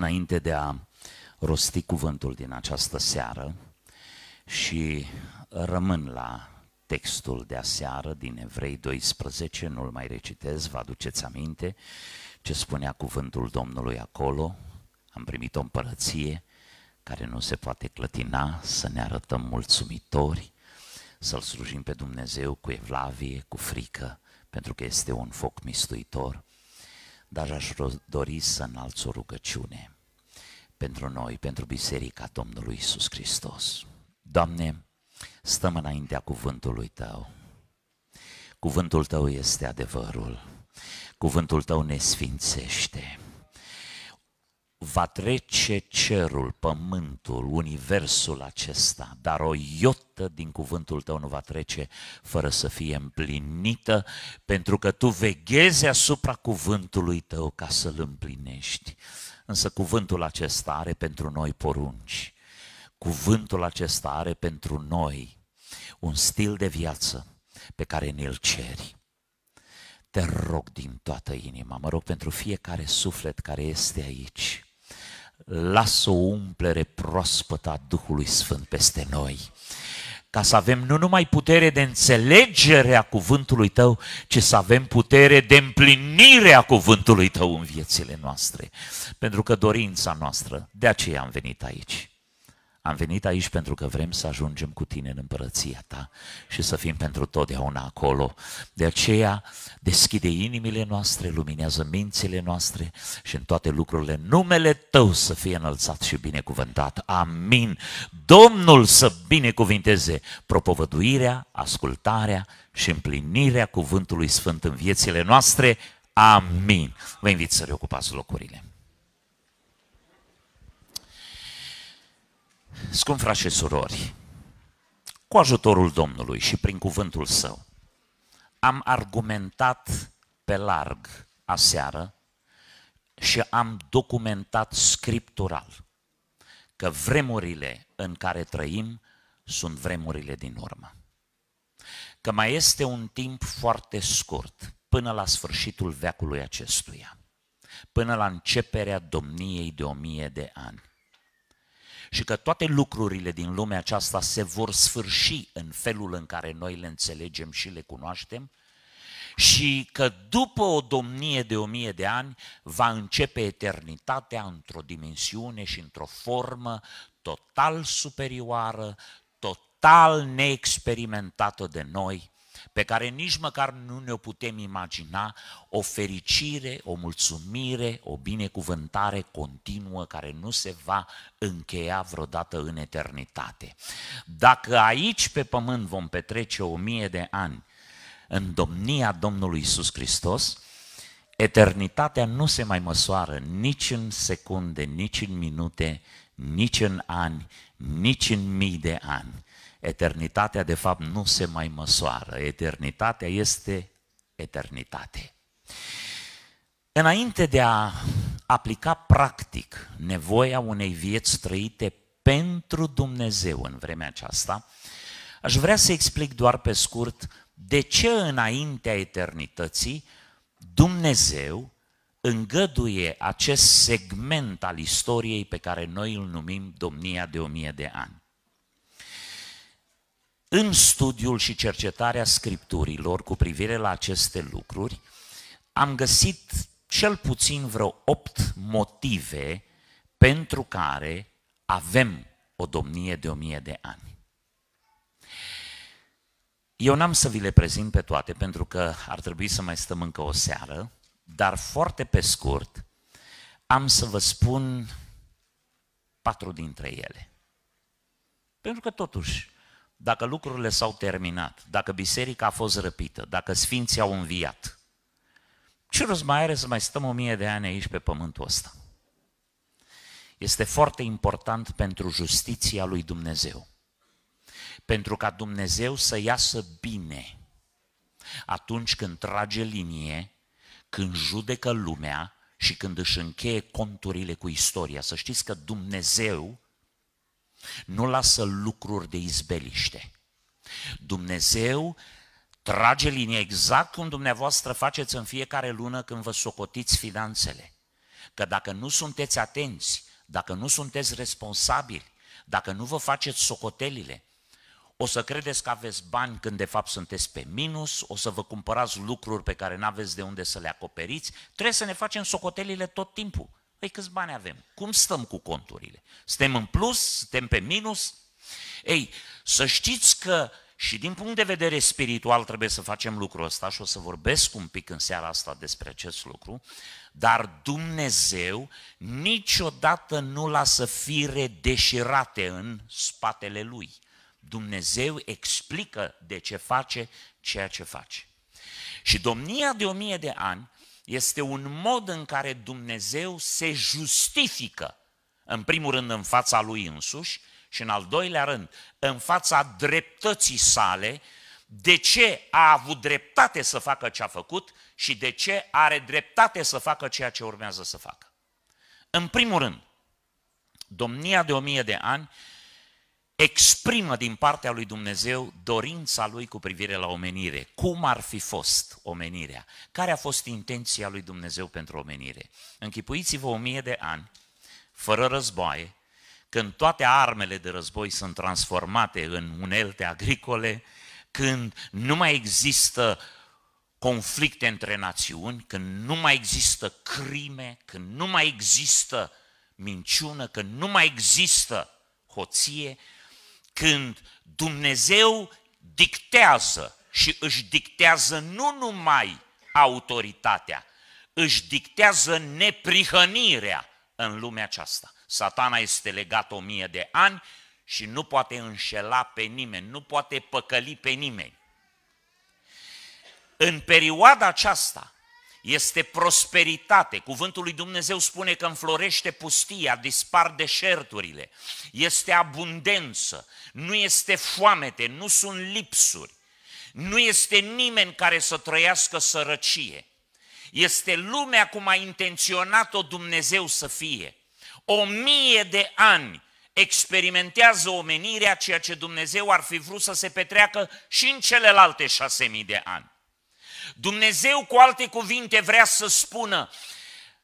înainte de a rosti cuvântul din această seară și rămân la textul de aseară din Evrei 12, nu-l mai recitez, vă aduceți aminte ce spunea cuvântul Domnului acolo, am primit o împărăție care nu se poate clătina, să ne arătăm mulțumitori, să-L slujim pe Dumnezeu cu evlavie, cu frică, pentru că este un foc mistuitor dar aș dori să înalți o rugăciune pentru noi, pentru Biserica Domnului Isus Hristos. Doamne, stăm înaintea cuvântului Tău. Cuvântul Tău este adevărul. Cuvântul Tău ne sfințește va trece cerul, pământul, universul acesta, dar o iotă din cuvântul tău nu va trece fără să fie împlinită, pentru că tu veghezi asupra cuvântului tău ca să-l împlinești. Însă cuvântul acesta are pentru noi porunci. Cuvântul acesta are pentru noi un stil de viață pe care ne-l ceri te rog din toată inima, mă rog pentru fiecare suflet care este aici, lasă o umplere proaspătă a Duhului Sfânt peste noi ca să avem nu numai putere de înțelegere a cuvântului tău, ci să avem putere de împlinire a cuvântului tău în viețile noastre. Pentru că dorința noastră, de aceea am venit aici, am venit aici pentru că vrem să ajungem cu tine în împărăția ta și să fim pentru totdeauna acolo. De aceea, deschide inimile noastre, luminează mințile noastre și în toate lucrurile numele tău să fie înălțat și binecuvântat. Amin. Domnul să binecuvinteze propovăduirea, ascultarea și împlinirea cuvântului sfânt în viețile noastre. Amin. Vă invit să reocupați locurile. Scump frați și surori, cu ajutorul Domnului și prin cuvântul său, am argumentat pe larg aseară și am documentat scriptural că vremurile în care trăim sunt vremurile din urmă. Că mai este un timp foarte scurt până la sfârșitul veacului acestuia, până la începerea domniei de o mie de ani și că toate lucrurile din lumea aceasta se vor sfârși în felul în care noi le înțelegem și le cunoaștem și că după o domnie de o mie de ani va începe eternitatea într-o dimensiune și într-o formă total superioară, total neexperimentată de noi pe care nici măcar nu ne-o putem imagina, o fericire, o mulțumire, o binecuvântare continuă care nu se va încheia vreodată în eternitate. Dacă aici pe pământ vom petrece o mie de ani în domnia Domnului Isus Hristos, eternitatea nu se mai măsoară nici în secunde, nici în minute, nici în ani, nici în mii de ani Eternitatea, de fapt, nu se mai măsoară. Eternitatea este eternitate. Înainte de a aplica practic nevoia unei vieți trăite pentru Dumnezeu în vremea aceasta, aș vrea să explic doar pe scurt de ce înaintea eternității Dumnezeu îngăduie acest segment al istoriei pe care noi îl numim domnia de o mie de ani. În studiul și cercetarea scripturilor cu privire la aceste lucruri, am găsit cel puțin vreo opt motive pentru care avem o domnie de o mie de ani. Eu n-am să vi le prezint pe toate pentru că ar trebui să mai stăm încă o seară, dar foarte pe scurt am să vă spun patru dintre ele. Pentru că totuși dacă lucrurile s-au terminat, dacă biserica a fost răpită, dacă sfinții au înviat, ce rost mai are să mai stăm o mie de ani aici pe pământul ăsta? Este foarte important pentru justiția lui Dumnezeu. Pentru ca Dumnezeu să iasă bine atunci când trage linie, când judecă lumea și când își încheie conturile cu istoria. Să știți că Dumnezeu nu lasă lucruri de izbeliște. Dumnezeu trage linie exact cum dumneavoastră faceți în fiecare lună când vă socotiți finanțele. Că dacă nu sunteți atenți, dacă nu sunteți responsabili, dacă nu vă faceți socotelile, o să credeți că aveți bani când de fapt sunteți pe minus, o să vă cumpărați lucruri pe care nu aveți de unde să le acoperiți, trebuie să ne facem socotelile tot timpul. Păi câți bani avem? Cum stăm cu conturile? Suntem în plus? Suntem pe minus? Ei, să știți că și din punct de vedere spiritual trebuie să facem lucrul ăsta și o să vorbesc un pic în seara asta despre acest lucru, dar Dumnezeu niciodată nu lasă fire deșirate în spatele Lui. Dumnezeu explică de ce face ceea ce face. Și domnia de o mie de ani este un mod în care Dumnezeu se justifică, în primul rând în fața lui însuși și în al doilea rând în fața dreptății sale, de ce a avut dreptate să facă ce a făcut și de ce are dreptate să facă ceea ce urmează să facă. În primul rând, domnia de o mie de ani exprimă din partea lui Dumnezeu dorința lui cu privire la omenire. Cum ar fi fost omenirea? Care a fost intenția lui Dumnezeu pentru omenire? Închipuiți-vă o mie de ani, fără războaie, când toate armele de război sunt transformate în unelte agricole, când nu mai există conflicte între națiuni, când nu mai există crime, când nu mai există minciună, când nu mai există hoție, când Dumnezeu dictează și își dictează nu numai autoritatea, își dictează neprihănirea în lumea aceasta. Satana este legat o mie de ani și nu poate înșela pe nimeni, nu poate păcăli pe nimeni. În perioada aceasta, este prosperitate. Cuvântul lui Dumnezeu spune că înflorește pustia, dispar deșerturile, este abundență, nu este foamete, nu sunt lipsuri, nu este nimeni care să trăiască sărăcie. Este lumea cum a intenționat-o Dumnezeu să fie. O mie de ani experimentează omenirea ceea ce Dumnezeu ar fi vrut să se petreacă și în celelalte șase mii de ani. Dumnezeu, cu alte cuvinte, vrea să spună,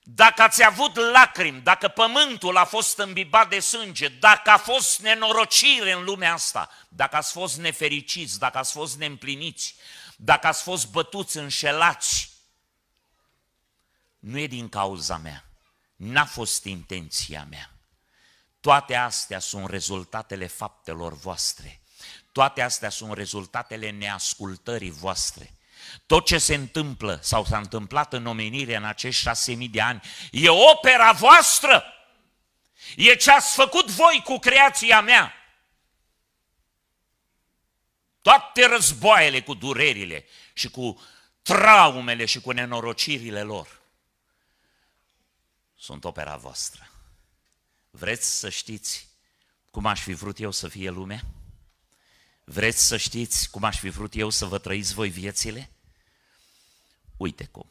dacă ați avut lacrimi, dacă pământul a fost îmbibat de sânge, dacă a fost nenorocire în lumea asta, dacă ați fost nefericiți, dacă ați fost neîmpliniți, dacă ați fost bătuți, înșelați, nu e din cauza mea, n-a fost intenția mea. Toate astea sunt rezultatele faptelor voastre. Toate astea sunt rezultatele neascultării voastre. Tot ce se întâmplă sau s-a întâmplat în omenire în acești șase mii de ani e opera voastră. E ce ați făcut voi cu creația mea. Toate războaiele cu durerile și cu traumele și cu nenorocirile lor sunt opera voastră. Vreți să știți cum aș fi vrut eu să fie lumea? Vreți să știți cum aș fi vrut eu să vă trăiți voi viețile? uite cum,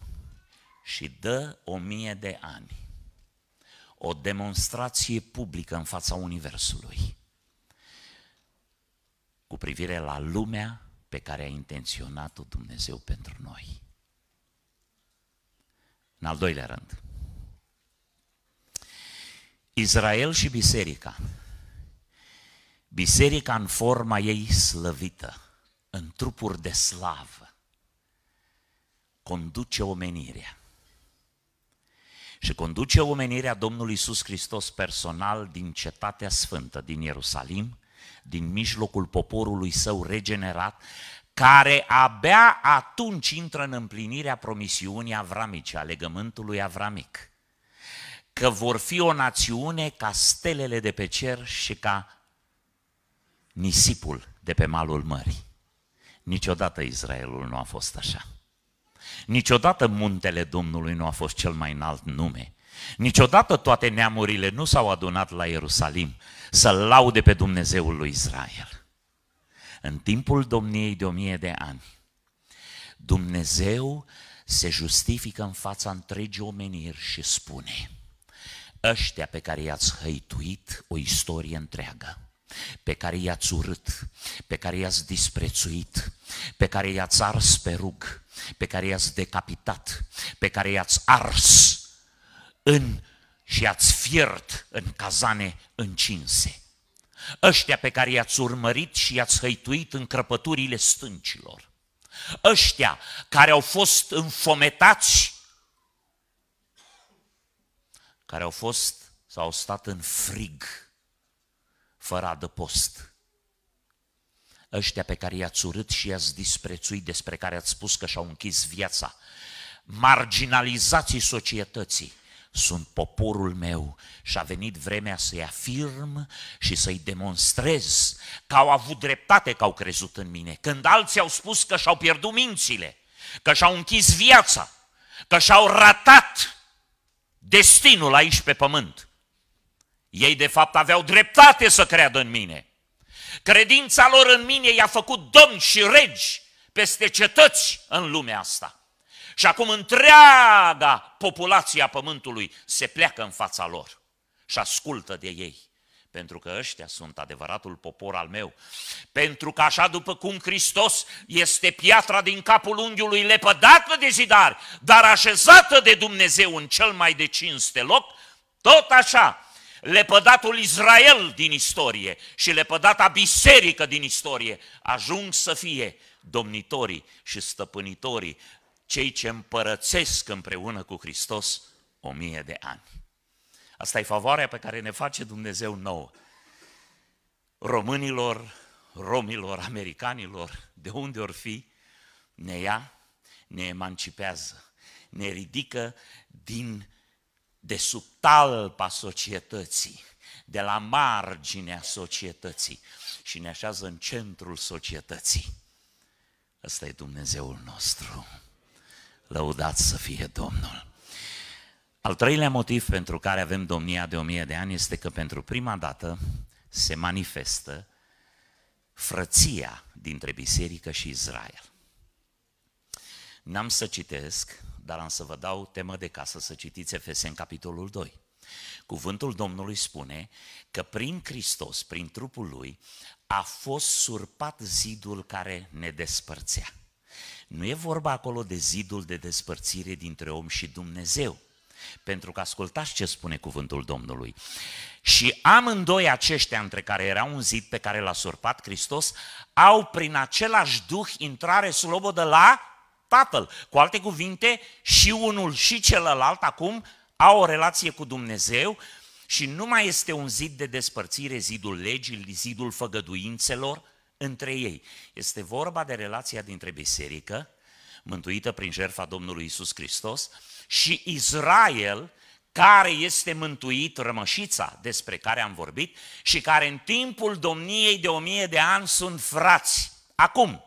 și dă o mie de ani o demonstrație publică în fața Universului cu privire la lumea pe care a intenționat-o Dumnezeu pentru noi. În al doilea rând, Israel și biserica. Biserica în forma ei slăvită, în trupuri de slavă conduce omenirea. Și conduce omenirea Domnului Iisus Hristos personal din cetatea sfântă, din Ierusalim, din mijlocul poporului său regenerat, care abia atunci intră în împlinirea promisiunii avramice, a legământului avramic, că vor fi o națiune ca stelele de pe cer și ca nisipul de pe malul mării. Niciodată Israelul nu a fost așa. Niciodată muntele Domnului nu a fost cel mai înalt nume. Niciodată toate neamurile nu s-au adunat la Ierusalim să laude pe Dumnezeul lui Israel. În timpul domniei de o mie de ani, Dumnezeu se justifică în fața întregii omeniri și spune, ăștia pe care i-ați hăituit o istorie întreagă, pe care i-ați urât, pe care i-ați disprețuit, pe care i-ați ars pe rug, pe care i-ați decapitat, pe care i-ați ars în și ați fiert în cazane încinse. Ăștia pe care i-ați urmărit și i-ați hăituit în crăpăturile stâncilor. Ăștia care au fost înfometați, care au fost sau au stat în frig fără adăpost. Ăștia pe care i-ați urât și i-ați disprețuit, despre care ați spus că și-au închis viața, marginalizații societății, sunt poporul meu și a venit vremea să-i afirm și să-i demonstrez că au avut dreptate că au crezut în mine. Când alții au spus că și-au pierdut mințile, că și-au închis viața, că și-au ratat destinul aici pe pământ, ei de fapt aveau dreptate să creadă în mine. Credința lor în mine i-a făcut domni și regi peste cetăți în lumea asta. Și acum întreaga populație a pământului se pleacă în fața lor și ascultă de ei. Pentru că ăștia sunt adevăratul popor al meu. Pentru că așa după cum Hristos este piatra din capul unghiului lepădată de zidar, dar așezată de Dumnezeu în cel mai de cinste loc, tot așa lepădatul Israel din istorie și lepădata biserică din istorie ajung să fie domnitorii și stăpânitorii, cei ce împărățesc împreună cu Hristos o mie de ani. Asta e favoarea pe care ne face Dumnezeu nouă. Românilor, romilor, americanilor, de unde or fi, ne ia, ne emancipează, ne ridică din de sub talpa societății, de la marginea societății și ne așează în centrul societății. Ăsta e Dumnezeul nostru. Lăudat să fie Domnul. Al treilea motiv pentru care avem domnia de o mie de ani este că pentru prima dată se manifestă frăția dintre biserică și Israel. N-am să citesc, dar am să vă dau temă de casă să citiți Efeseni capitolul 2. Cuvântul Domnului spune că prin Hristos, prin trupul lui, a fost surpat zidul care ne despărțea. Nu e vorba acolo de zidul de despărțire dintre om și Dumnezeu. Pentru că ascultați ce spune cuvântul Domnului. Și amândoi aceștia, între care era un zid pe care l-a surpat Hristos, au prin același duh intrare slobodă la Tatăl. Cu alte cuvinte, și unul și celălalt acum au o relație cu Dumnezeu și nu mai este un zid de despărțire, zidul legii, zidul făgăduințelor între ei. Este vorba de relația dintre biserică, mântuită prin jertfa Domnului Isus Hristos, și Israel, care este mântuit, rămășița despre care am vorbit, și care în timpul domniei de o mie de ani sunt frați. Acum,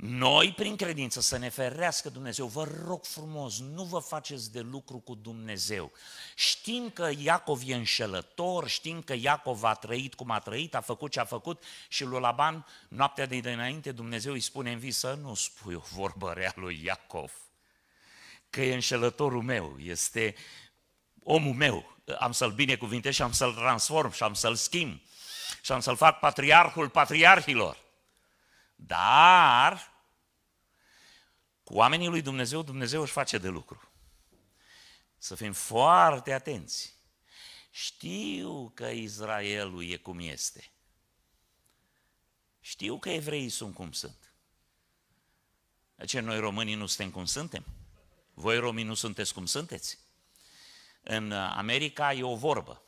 noi, prin credință, să ne ferească Dumnezeu. Vă rog frumos, nu vă faceți de lucru cu Dumnezeu. Știm că Iacov e înșelător, știm că Iacov a trăit cum a trăit, a făcut ce a făcut și lui Laban, noaptea de dinainte, Dumnezeu îi spune în visă, nu spui o vorbă rea lui Iacov, că e înșelătorul meu, este omul meu, am să-l binecuvinte și am să-l transform și am să-l schimb și am să-l fac patriarhul patriarhilor. Dar cu oamenii lui Dumnezeu, Dumnezeu își face de lucru. Să fim foarte atenți. Știu că Israelul e cum este. Știu că evreii sunt cum sunt. De ce noi românii nu suntem cum suntem? Voi romii nu sunteți cum sunteți? În America e o vorbă.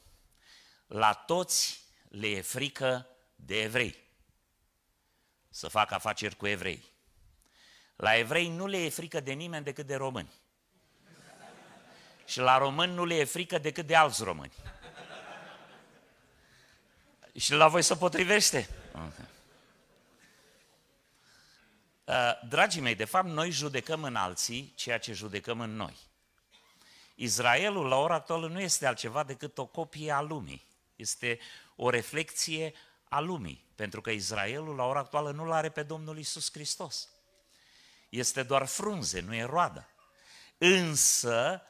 La toți le e frică de evrei să facă afaceri cu evrei. La evrei nu le e frică de nimeni decât de români. Și la români nu le e frică decât de alți români. Și la voi se potrivește. Uh, dragii mei, de fapt, noi judecăm în alții ceea ce judecăm în noi. Israelul, la ora actuală, nu este altceva decât o copie a lumii. Este o reflexie a lumii, pentru că Israelul la ora actuală nu-L are pe Domnul Isus Hristos. Este doar frunze, nu e roadă. Însă,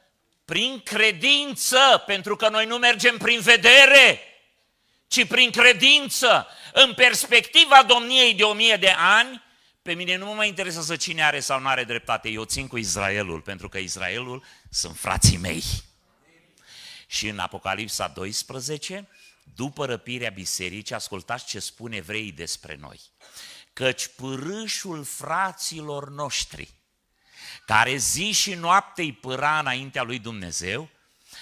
prin credință, pentru că noi nu mergem prin vedere, ci prin credință, în perspectiva domniei de o mie de ani, pe mine nu mă mai interesează cine are sau nu are dreptate, eu țin cu Israelul, pentru că Israelul sunt frații mei. Și în Apocalipsa 12, după răpirea bisericii, ascultați ce spune evreii despre noi. Căci pârâșul fraților noștri, care zi și noapte îi pâra înaintea lui Dumnezeu,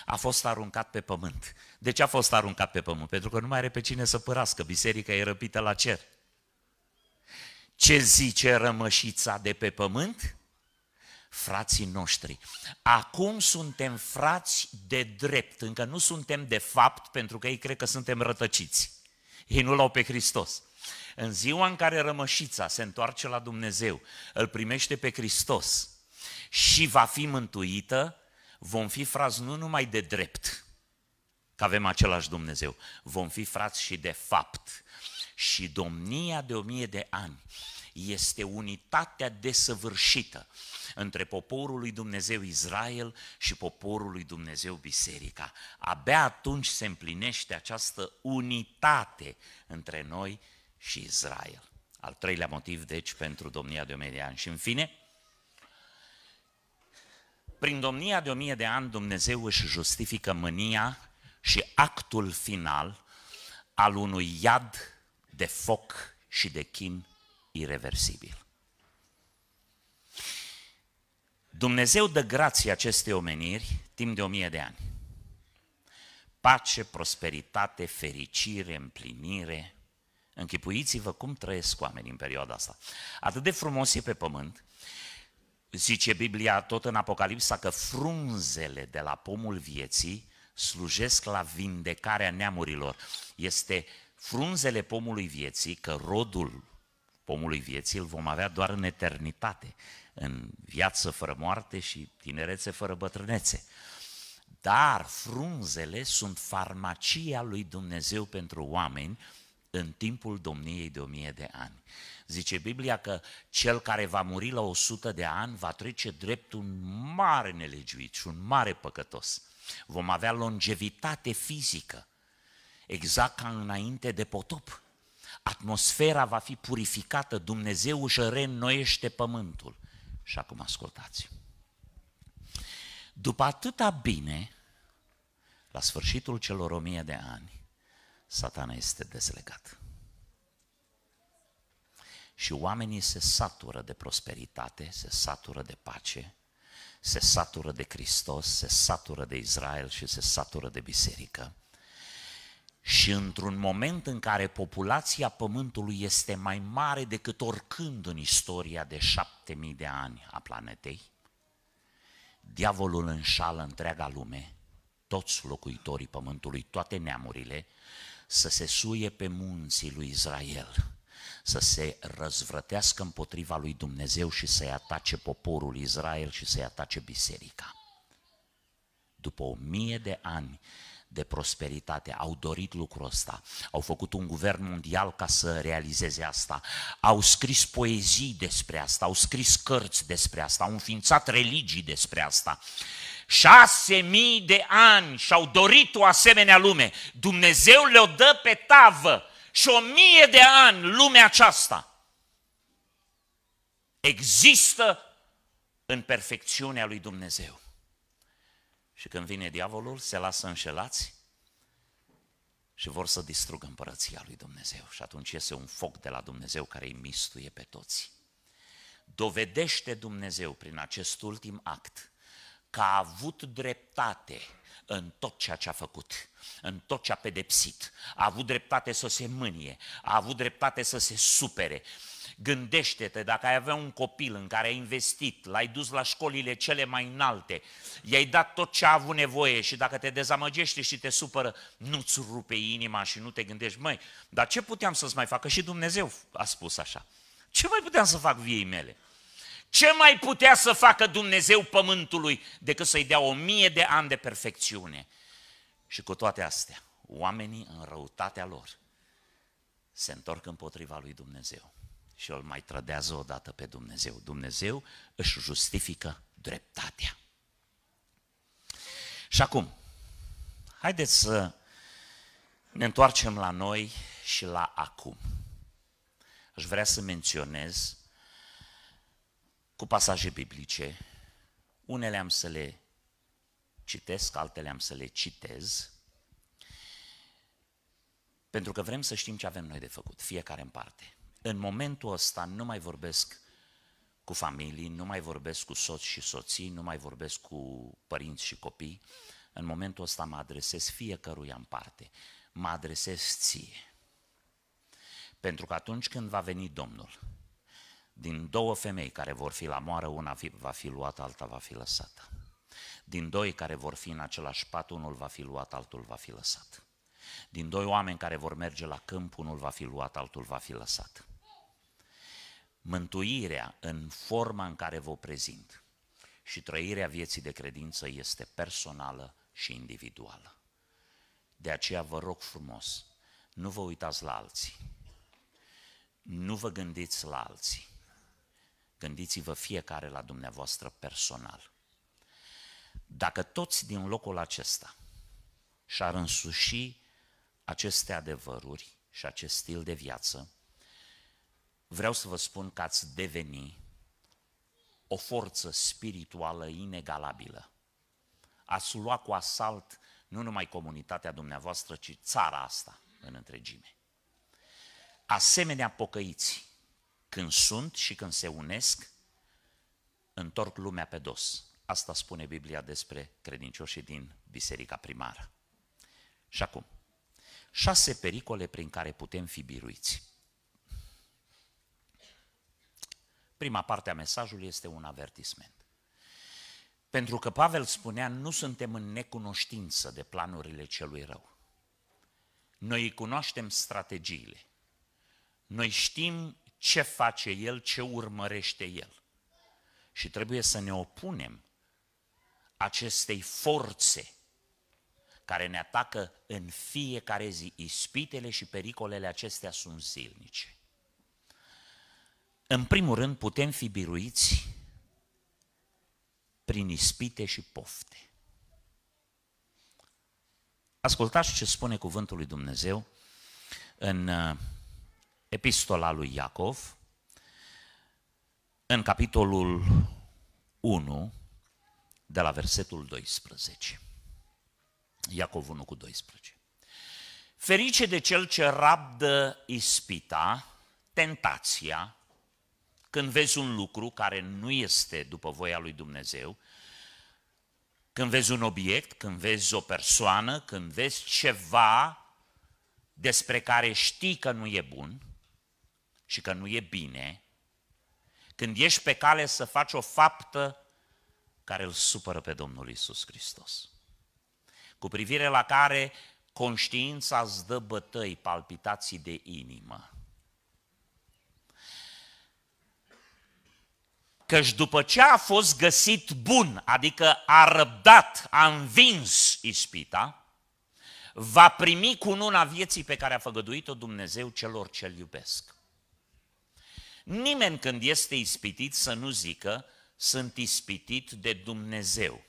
a fost aruncat pe pământ. De ce a fost aruncat pe pământ? Pentru că nu mai are pe cine să părască, biserica e răpită la cer. Ce zice rămășița de pe pământ? frații noștri. Acum suntem frați de drept, încă nu suntem de fapt, pentru că ei cred că suntem rătăciți. Ei nu l-au pe Hristos. În ziua în care rămășița se întoarce la Dumnezeu, îl primește pe Hristos și va fi mântuită, vom fi frați nu numai de drept, că avem același Dumnezeu, vom fi frați și de fapt. Și domnia de o mie de ani este unitatea desăvârșită între poporul lui Dumnezeu Israel și poporul lui Dumnezeu Biserica. Abia atunci se împlinește această unitate între noi și Israel. Al treilea motiv, deci, pentru domnia de o mie de ani. Și în fine, prin domnia de o mie de ani, Dumnezeu își justifică mânia și actul final al unui iad de foc și de chin ireversibil. Dumnezeu dă grație acestei omeniri timp de o mie de ani. Pace, prosperitate, fericire, împlinire. Închipuiți-vă cum trăiesc oamenii în perioada asta. Atât de frumos e pe pământ, zice Biblia tot în Apocalipsa că frunzele de la pomul vieții slujesc la vindecarea neamurilor. Este frunzele pomului vieții, că rodul pomului vieții, îl vom avea doar în eternitate, în viață fără moarte și tinerețe fără bătrânețe. Dar frunzele sunt farmacia lui Dumnezeu pentru oameni în timpul domniei de o mie de ani. Zice Biblia că cel care va muri la 100 de ani va trece drept un mare nelegiuit și un mare păcătos. Vom avea longevitate fizică, exact ca înainte de potop atmosfera va fi purificată, Dumnezeu își reînnoiește pământul. Și acum ascultați. După atâta bine, la sfârșitul celor o mie de ani, satana este deslegat Și oamenii se satură de prosperitate, se satură de pace, se satură de Hristos, se satură de Israel și se satură de biserică și într-un moment în care populația Pământului este mai mare decât oricând în istoria de șapte mii de ani a planetei, diavolul înșală întreaga lume, toți locuitorii Pământului, toate neamurile, să se suie pe munții lui Israel, să se răzvrătească împotriva lui Dumnezeu și să-i atace poporul Israel și să-i atace biserica. După o mie de ani, de prosperitate, au dorit lucrul ăsta, au făcut un guvern mondial ca să realizeze asta, au scris poezii despre asta, au scris cărți despre asta, au înființat religii despre asta. Șase mii de ani și-au dorit o asemenea lume. Dumnezeu le-o dă pe tavă și o mie de ani lumea aceasta există în perfecțiunea lui Dumnezeu. Și când vine diavolul, se lasă înșelați și vor să distrugă împărăția lui Dumnezeu. Și atunci iese un foc de la Dumnezeu care îi mistuie pe toți. Dovedește Dumnezeu prin acest ultim act că a avut dreptate în tot ceea ce a făcut, în tot ce a pedepsit. A avut dreptate să se mânie, a avut dreptate să se supere, Gândește-te, dacă ai avea un copil în care ai investit, l-ai dus la școlile cele mai înalte, i-ai dat tot ce a avut nevoie și dacă te dezamăgește și te supără, nu-ți rupe inima și nu te gândești, măi, dar ce puteam să-ți mai facă? Și Dumnezeu a spus așa. Ce mai puteam să fac viei mele? Ce mai putea să facă Dumnezeu pământului decât să-i dea o mie de ani de perfecțiune? Și cu toate astea, oamenii în răutatea lor se întorc împotriva lui Dumnezeu și îl mai trădează odată pe Dumnezeu. Dumnezeu își justifică dreptatea. Și acum, haideți să ne întoarcem la noi și la acum. Aș vrea să menționez cu pasaje biblice, unele am să le citesc, altele am să le citez, pentru că vrem să știm ce avem noi de făcut, fiecare în parte. În momentul ăsta nu mai vorbesc cu familii, nu mai vorbesc cu soți și soții, nu mai vorbesc cu părinți și copii. În momentul ăsta mă adresez fiecăruia în parte. Mă adresez ție. Pentru că atunci când va veni Domnul, din două femei care vor fi la moară, una va fi luată, alta va fi lăsată. Din doi care vor fi în același pat, unul va fi luat, altul va fi lăsat. Din doi oameni care vor merge la câmp, unul va fi luat, altul va fi lăsat mântuirea în forma în care vă prezint și trăirea vieții de credință este personală și individuală. De aceea vă rog frumos, nu vă uitați la alții. Nu vă gândiți la alții. Gândiți-vă fiecare la dumneavoastră personal. Dacă toți din locul acesta și-ar însuși aceste adevăruri și acest stil de viață, vreau să vă spun că ați deveni o forță spirituală inegalabilă. Ați lua cu asalt nu numai comunitatea dumneavoastră, ci țara asta în întregime. Asemenea pocăiți, când sunt și când se unesc, întorc lumea pe dos. Asta spune Biblia despre credincioșii din biserica primară. Și acum, șase pericole prin care putem fi biruiți. Prima parte a mesajului este un avertisment. Pentru că Pavel spunea, nu suntem în necunoștință de planurile celui rău. Noi îi cunoaștem strategiile. Noi știm ce face el, ce urmărește el. Și trebuie să ne opunem acestei forțe care ne atacă în fiecare zi. Ispitele și pericolele acestea sunt zilnice. În primul rând, putem fi biruiți prin ispite și pofte. Ascultați ce spune cuvântul lui Dumnezeu în uh, epistola lui Iacov, în capitolul 1, de la versetul 12. Iacov 1 cu 12. Ferice de cel ce rabdă ispita, tentația, când vezi un lucru care nu este după voia lui Dumnezeu, când vezi un obiect, când vezi o persoană, când vezi ceva despre care știi că nu e bun și că nu e bine, când ești pe cale să faci o faptă care îl supără pe Domnul Isus Hristos, cu privire la care conștiința îți dă bătăi, palpitații de inimă, Căci după ce a fost găsit bun, adică a răbdat, a învins ispita, va primi cununa vieții pe care a făgăduit-o Dumnezeu celor ce-L iubesc. Nimeni când este ispitit să nu zică, sunt ispitit de Dumnezeu.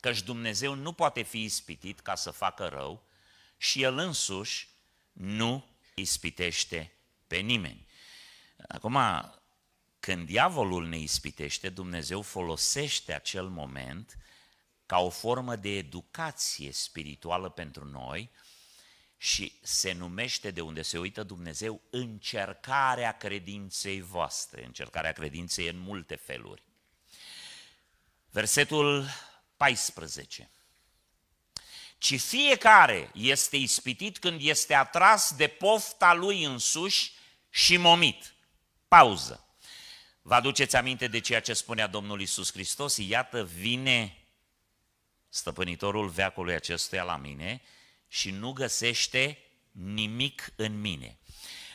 Căci Dumnezeu nu poate fi ispitit ca să facă rău și El însuși nu ispitește pe nimeni. Acum, când diavolul ne ispitește, Dumnezeu folosește acel moment ca o formă de educație spirituală pentru noi și se numește, de unde se uită Dumnezeu, încercarea credinței voastre, încercarea credinței în multe feluri. Versetul 14 ci fiecare este ispitit când este atras de pofta lui însuși și momit. Pauză. Vă aduceți aminte de ceea ce spunea Domnul Isus Hristos? Iată, vine stăpânitorul veacului acestuia la mine și nu găsește nimic în mine.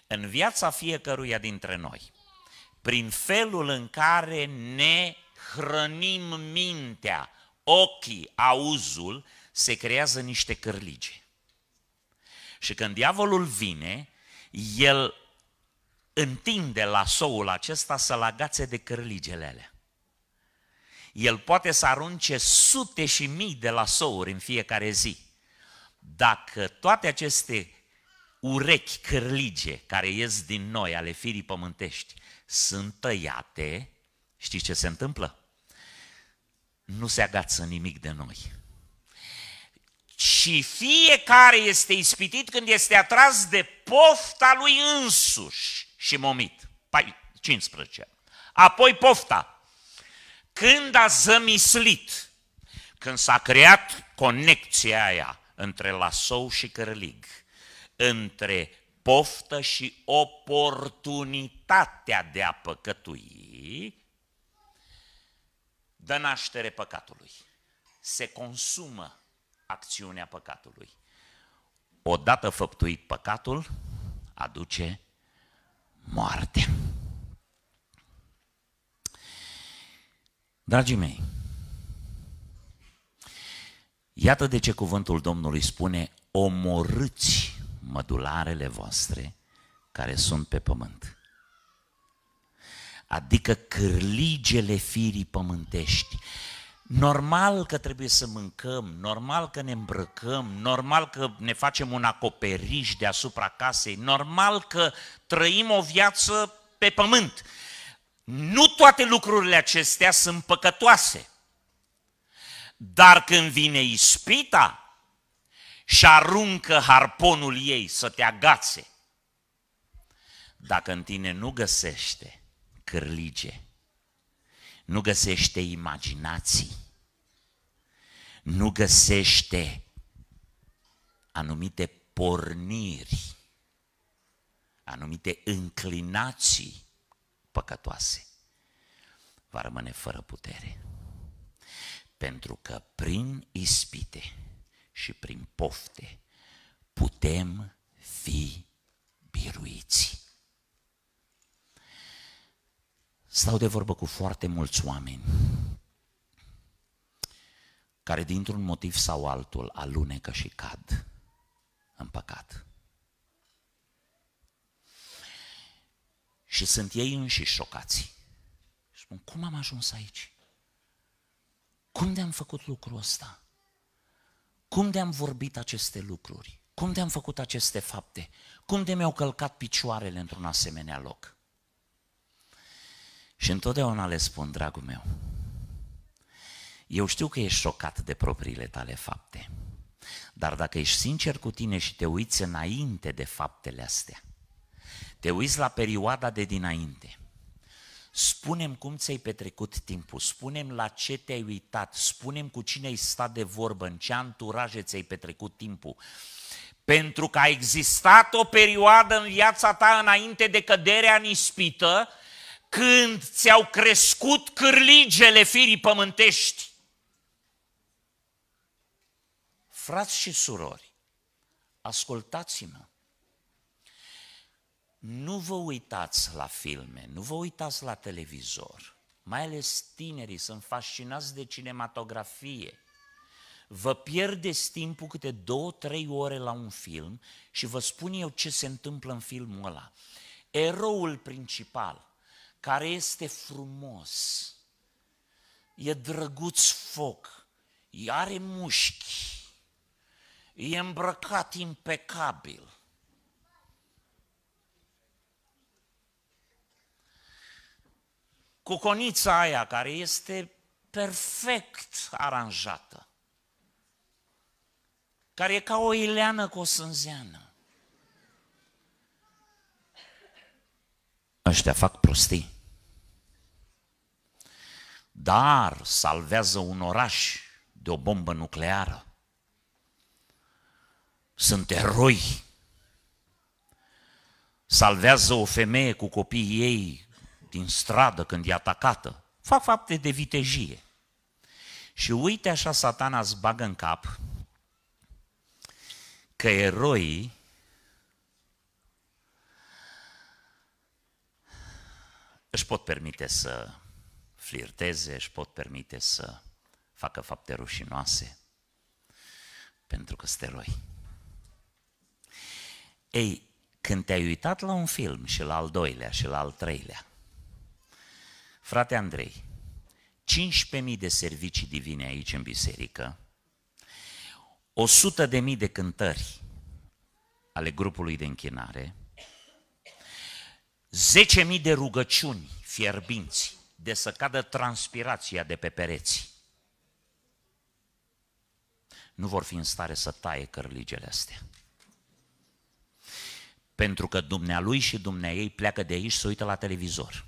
În viața fiecăruia dintre noi, prin felul în care ne hrănim mintea, ochii, auzul, se creează niște cârlige. Și când diavolul vine, el întinde la soul acesta să-l agațe de cărligele alea. El poate să arunce sute și mii de lasouri în fiecare zi. Dacă toate aceste urechi cârlige care ies din noi ale firii pământești sunt tăiate, știi ce se întâmplă? Nu se agață nimic de noi. Și fiecare este ispitit când este atras de pofta lui însuși și momit. 15. Păi, Apoi pofta. Când a zămislit, când s-a creat conexia aia între lasou și cărlig, între poftă și oportunitatea de a păcătui, dă naștere păcatului. Se consumă acțiunea păcatului. Odată făptuit păcatul, aduce moarte. Dragii mei, iată de ce cuvântul Domnului spune, omorâți mădularele voastre care sunt pe pământ. Adică cârligele firii pământești Normal că trebuie să mâncăm, normal că ne îmbrăcăm, normal că ne facem un acoperiș deasupra casei, normal că trăim o viață pe pământ. Nu toate lucrurile acestea sunt păcătoase. Dar când vine ispita și aruncă harponul ei să te agațe, dacă în tine nu găsește cârlige, nu găsește imaginații, nu găsește anumite porniri, anumite înclinații păcătoase, va rămâne fără putere. Pentru că prin ispite și prin pofte putem fi biruiți. Stau de vorbă cu foarte mulți oameni care dintr-un motiv sau altul alunecă și cad în păcat. Și sunt ei înșiși șocați. Și spun, cum am ajuns aici? Cum de-am făcut lucrul ăsta? Cum de-am vorbit aceste lucruri? Cum de-am făcut aceste fapte? Cum de mi-au călcat picioarele într-un asemenea loc? Și întotdeauna le spun, dragul meu, eu știu că ești șocat de propriile tale fapte, dar dacă ești sincer cu tine și te uiți înainte de faptele astea, te uiți la perioada de dinainte, spunem cum ți-ai petrecut timpul, spunem la ce te-ai uitat, spunem cu cine ai stat de vorbă, în ce anturaje ți-ai petrecut timpul, pentru că a existat o perioadă în viața ta înainte de căderea în ispită când ți-au crescut cârligele firii pământești. Frați și surori, ascultați-mă. Nu vă uitați la filme, nu vă uitați la televizor. Mai ales tinerii sunt fascinați de cinematografie. Vă pierdeți timpul câte două, trei ore la un film și vă spun eu ce se întâmplă în filmul ăla. Eroul principal – care este frumos, e drăguț foc, are mușchi, e îmbrăcat impecabil. cu conița aia care este perfect aranjată, care e ca o ileană cu o sânzeană. Ăștia fac prostii dar salvează un oraș de o bombă nucleară. Sunt eroi. Salvează o femeie cu copiii ei din stradă când e atacată. Fac fapte de vitejie. Și uite așa satana îți bagă în cap că eroii își pot permite să flirteze, își pot permite să facă fapte rușinoase, pentru că sunt eroi. Ei, când te-ai uitat la un film și la al doilea și la al treilea, frate Andrei, 15.000 de servicii divine aici în biserică, 100.000 de cântări ale grupului de închinare, 10.000 de rugăciuni fierbinți, de să cadă transpirația de pe pereți. Nu vor fi în stare să taie cărligele astea. Pentru că dumnealui și dumneaei pleacă de aici, să uită la televizor.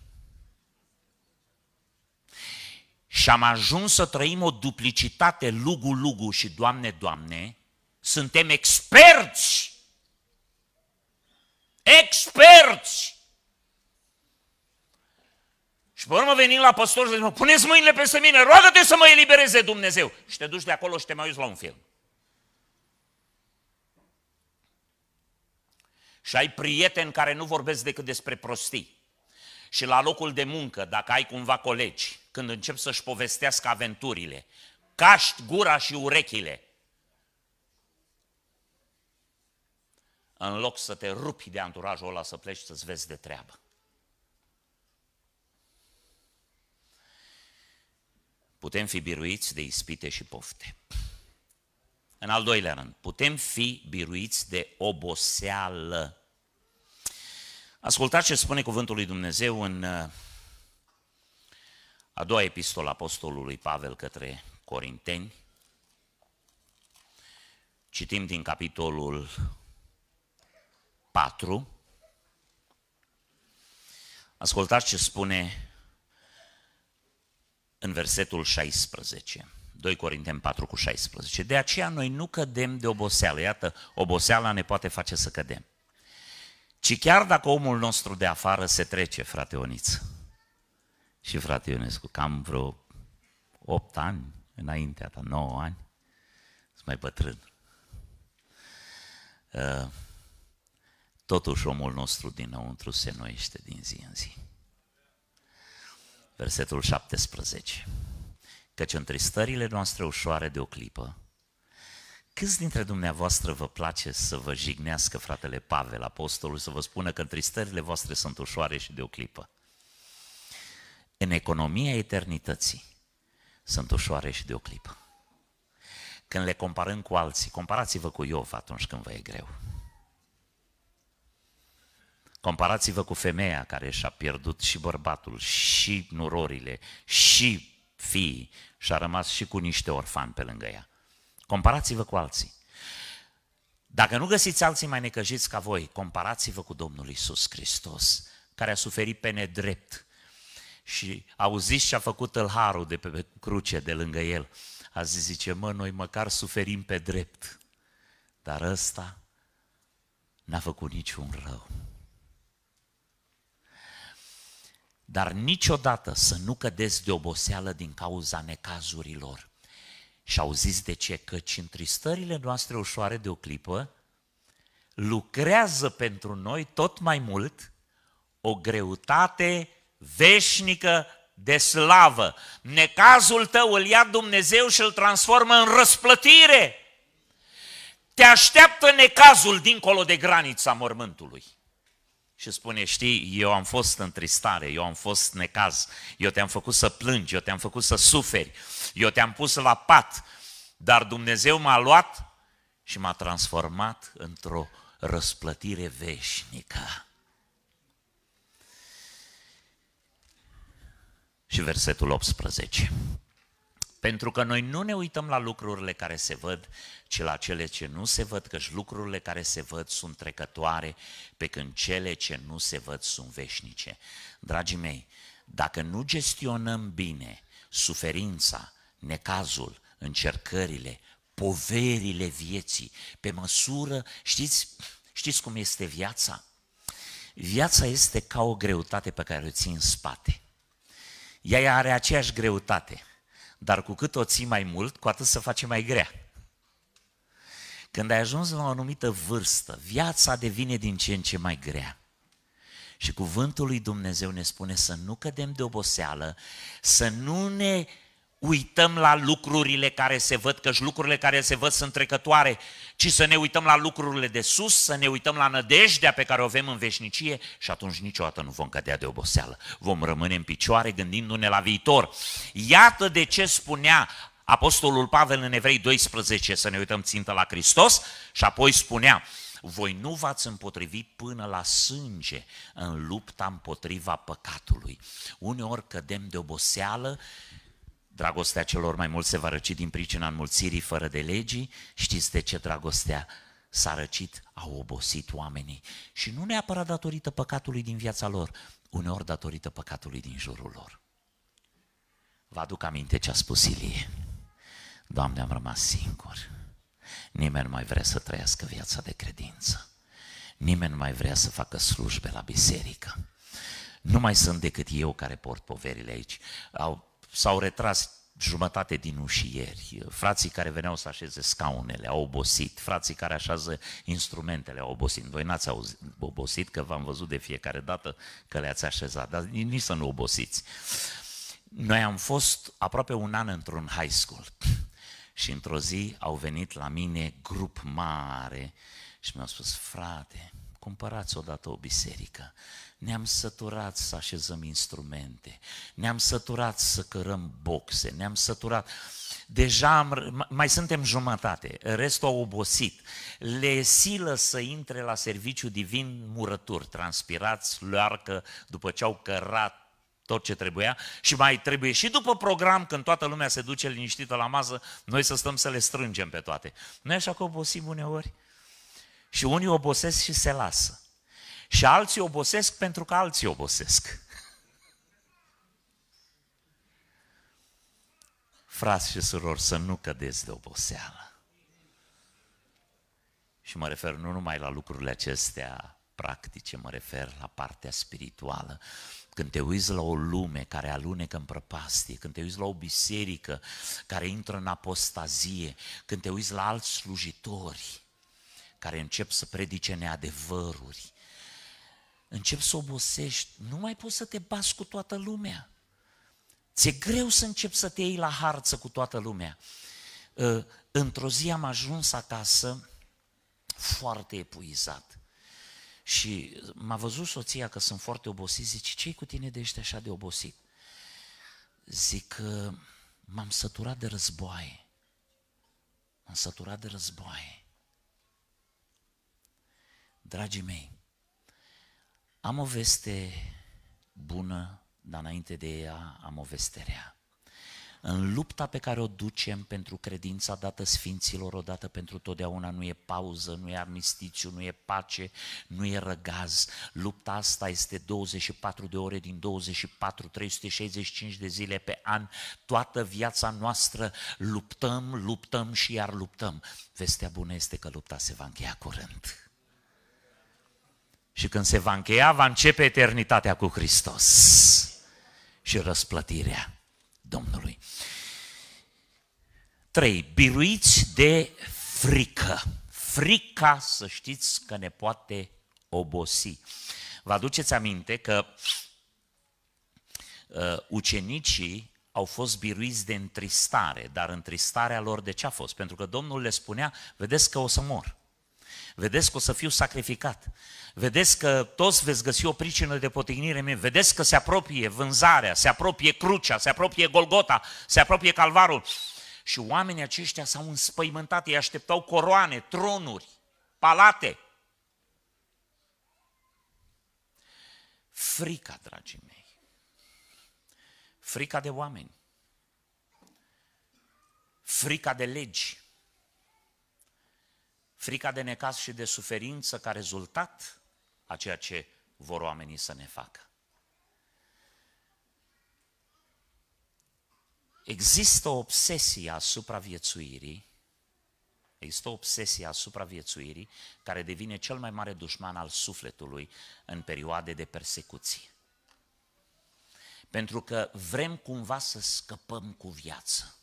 Și am ajuns să trăim o duplicitate lugu-lugu și Doamne, Doamne, suntem experți! Experți! Și pe urmă venim la păstor și zicem, puneți mâinile peste mine, roagă-te să mă elibereze Dumnezeu. Și te duci de acolo și te mai uiți la un film. Și ai prieteni care nu vorbesc decât despre prostii. Și la locul de muncă, dacă ai cumva colegi, când încep să-și povestească aventurile, caști gura și urechile. În loc să te rupi de anturajul ăla, să pleci să-ți vezi de treabă. putem fi biruiți de ispite și pofte. În al doilea rând, putem fi biruiți de oboseală. Ascultați ce spune cuvântul lui Dumnezeu în uh, a doua epistolă apostolului Pavel către Corinteni. Citim din capitolul 4. Ascultați ce spune în versetul 16. 2 Corinteni 4 cu 16. De aceea noi nu cădem de oboseală. Iată, oboseala ne poate face să cădem. Ci chiar dacă omul nostru de afară se trece, frate Oniț, și frate Ionescu, cam vreo 8 ani înaintea ta, 9 ani, sunt mai bătrân. Uh, totuși omul nostru dinăuntru se noiește din zi în zi versetul 17. Căci întristările noastre ușoare de o clipă, Câți dintre dumneavoastră vă place să vă jignească fratele Pavel, apostolul, să vă spună că întristările voastre sunt ușoare și de o clipă? În economia eternității sunt ușoare și de o clipă. Când le comparăm cu alții, comparați-vă cu Iov atunci când vă e greu. Comparați-vă cu femeia care și-a pierdut și bărbatul, și nurorile, și fiii și a rămas și cu niște orfani pe lângă ea. Comparați-vă cu alții. Dacă nu găsiți alții mai necăjiți ca voi, comparați-vă cu Domnul Isus Hristos, care a suferit pe nedrept și auziți ce a făcut harul de pe cruce de lângă el. A zis, zice, mă, noi măcar suferim pe drept, dar ăsta n-a făcut niciun rău. Dar niciodată să nu cădeți de oboseală din cauza necazurilor. Și zis de ce? Căci întristările noastre ușoare de o clipă lucrează pentru noi tot mai mult o greutate veșnică de slavă. Necazul tău îl ia Dumnezeu și îl transformă în răsplătire. Te așteaptă necazul dincolo de granița mormântului și spune, știi, eu am fost în tristare, eu am fost necaz, eu te-am făcut să plângi, eu te-am făcut să suferi, eu te-am pus la pat, dar Dumnezeu m-a luat și m-a transformat într-o răsplătire veșnică. Și versetul 18. Pentru că noi nu ne uităm la lucrurile care se văd, ci la cele ce nu se văd, căci lucrurile care se văd sunt trecătoare, pe când cele ce nu se văd sunt veșnice. Dragii mei, dacă nu gestionăm bine suferința, necazul, încercările, poverile vieții, pe măsură, știți, știți cum este viața? Viața este ca o greutate pe care o ții în spate. Ea are aceeași greutate – dar cu cât o ții mai mult, cu atât se face mai grea. Când ai ajuns la o anumită vârstă, viața devine din ce în ce mai grea. Și cuvântul lui Dumnezeu ne spune să nu cădem de oboseală, să nu ne uităm la lucrurile care se văd, căci lucrurile care se văd sunt trecătoare, ci să ne uităm la lucrurile de sus, să ne uităm la nădejdea pe care o avem în veșnicie și atunci niciodată nu vom cădea de oboseală. Vom rămâne în picioare gândindu-ne la viitor. Iată de ce spunea Apostolul Pavel în Evrei 12 să ne uităm țintă la Hristos și apoi spunea, voi nu v-ați împotrivit până la sânge în lupta împotriva păcatului. Uneori cădem de oboseală Dragostea celor mai mulți se va răci din pricina înmulțirii fără de legii. Știți de ce dragostea s-a răcit? Au obosit oamenii. Și nu neapărat datorită păcatului din viața lor, uneori datorită păcatului din jurul lor. Vă aduc aminte ce a spus Ilie. Doamne, am rămas singur. Nimeni nu mai vrea să trăiască viața de credință. Nimeni nu mai vrea să facă slujbe la biserică. Nu mai sunt decât eu care port poverile aici. Au s-au retras jumătate din ușieri, frații care veneau să așeze scaunele au obosit, frații care așează instrumentele au obosit. Voi n-ați auzit, obosit că v-am văzut de fiecare dată că le-ați așezat, dar nici să nu obosiți. Noi am fost aproape un an într-un high school și într-o zi au venit la mine grup mare și mi-au spus, frate, cumpărați odată o biserică ne-am săturat să așezăm instrumente, ne-am săturat să cărăm boxe, ne-am săturat. Deja am, mai suntem jumătate, restul au obosit. Le silă să intre la serviciu divin murături, transpirați, luarcă, după ce au cărat tot ce trebuia și mai trebuie și după program, când toată lumea se duce liniștită la masă, noi să stăm să le strângem pe toate. Nu e așa că obosim uneori? Și unii obosesc și se lasă. Și alții obosesc pentru că alții obosesc. Frați și surori, să nu cădeți de oboseală. Și mă refer nu numai la lucrurile acestea practice, mă refer la partea spirituală. Când te uiți la o lume care alunecă în prăpastie, când te uiți la o biserică care intră în apostazie, când te uiți la alți slujitori care încep să predice neadevăruri, Încep să obosești, nu mai poți să te bați cu toată lumea. Ți-e greu să încep să te iei la harță cu toată lumea. Ă, într-o zi am ajuns acasă foarte epuizat. Și m-a văzut soția că sunt foarte obosit, zice, ce cu tine de ești așa de obosit? Zic că m-am săturat de războaie. M-am săturat de războaie. Dragii mei, am o veste bună, dar înainte de ea am o veste rea. În lupta pe care o ducem pentru credința dată Sfinților odată pentru totdeauna nu e pauză, nu e armistițiu, nu e pace, nu e răgaz. Lupta asta este 24 de ore din 24, 365 de zile pe an. Toată viața noastră luptăm, luptăm și iar luptăm. Vestea bună este că lupta se va încheia curând. Și când se va încheia, va începe eternitatea cu Hristos și răsplătirea Domnului. Trei, Biruiți de frică. Frica, să știți că ne poate obosi. Vă aduceți aminte că uh, ucenicii au fost biruiți de întristare, dar întristarea lor de ce a fost? Pentru că Domnul le spunea, vedeți că o să mor. Vedeți că o să fiu sacrificat. Vedeți că toți veți găsi o pricină de potignire mea. Vedeți că se apropie vânzarea, se apropie crucea, se apropie Golgota, se apropie calvarul. Și oamenii aceștia s-au înspăimântat, ei așteptau coroane, tronuri, palate. Frica, dragii mei. Frica de oameni. Frica de legi frica de necaz și de suferință ca rezultat a ceea ce vor oamenii să ne facă. Există o obsesie asupra viețuirii, există o obsesie asupra viețuirii care devine cel mai mare dușman al sufletului în perioade de persecuție. Pentru că vrem cumva să scăpăm cu viață.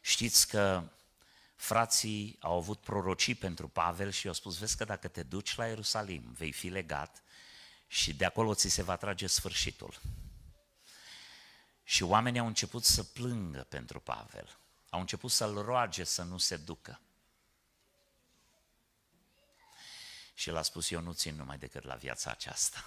Știți că frații au avut prorocii pentru Pavel și i-au spus, vezi că dacă te duci la Ierusalim, vei fi legat și de acolo ți se va trage sfârșitul. Și oamenii au început să plângă pentru Pavel. Au început să-l roage să nu se ducă. Și l-a spus, eu nu țin numai decât la viața aceasta.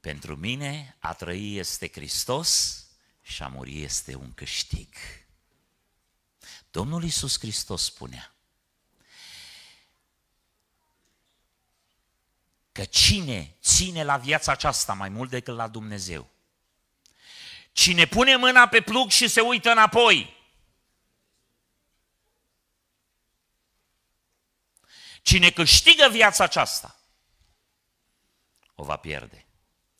Pentru mine a trăi este Hristos și a muri este un câștig. Domnul Iisus Hristos spunea că cine ține la viața aceasta mai mult decât la Dumnezeu, cine pune mâna pe plug și se uită înapoi, cine câștigă viața aceasta, o va pierde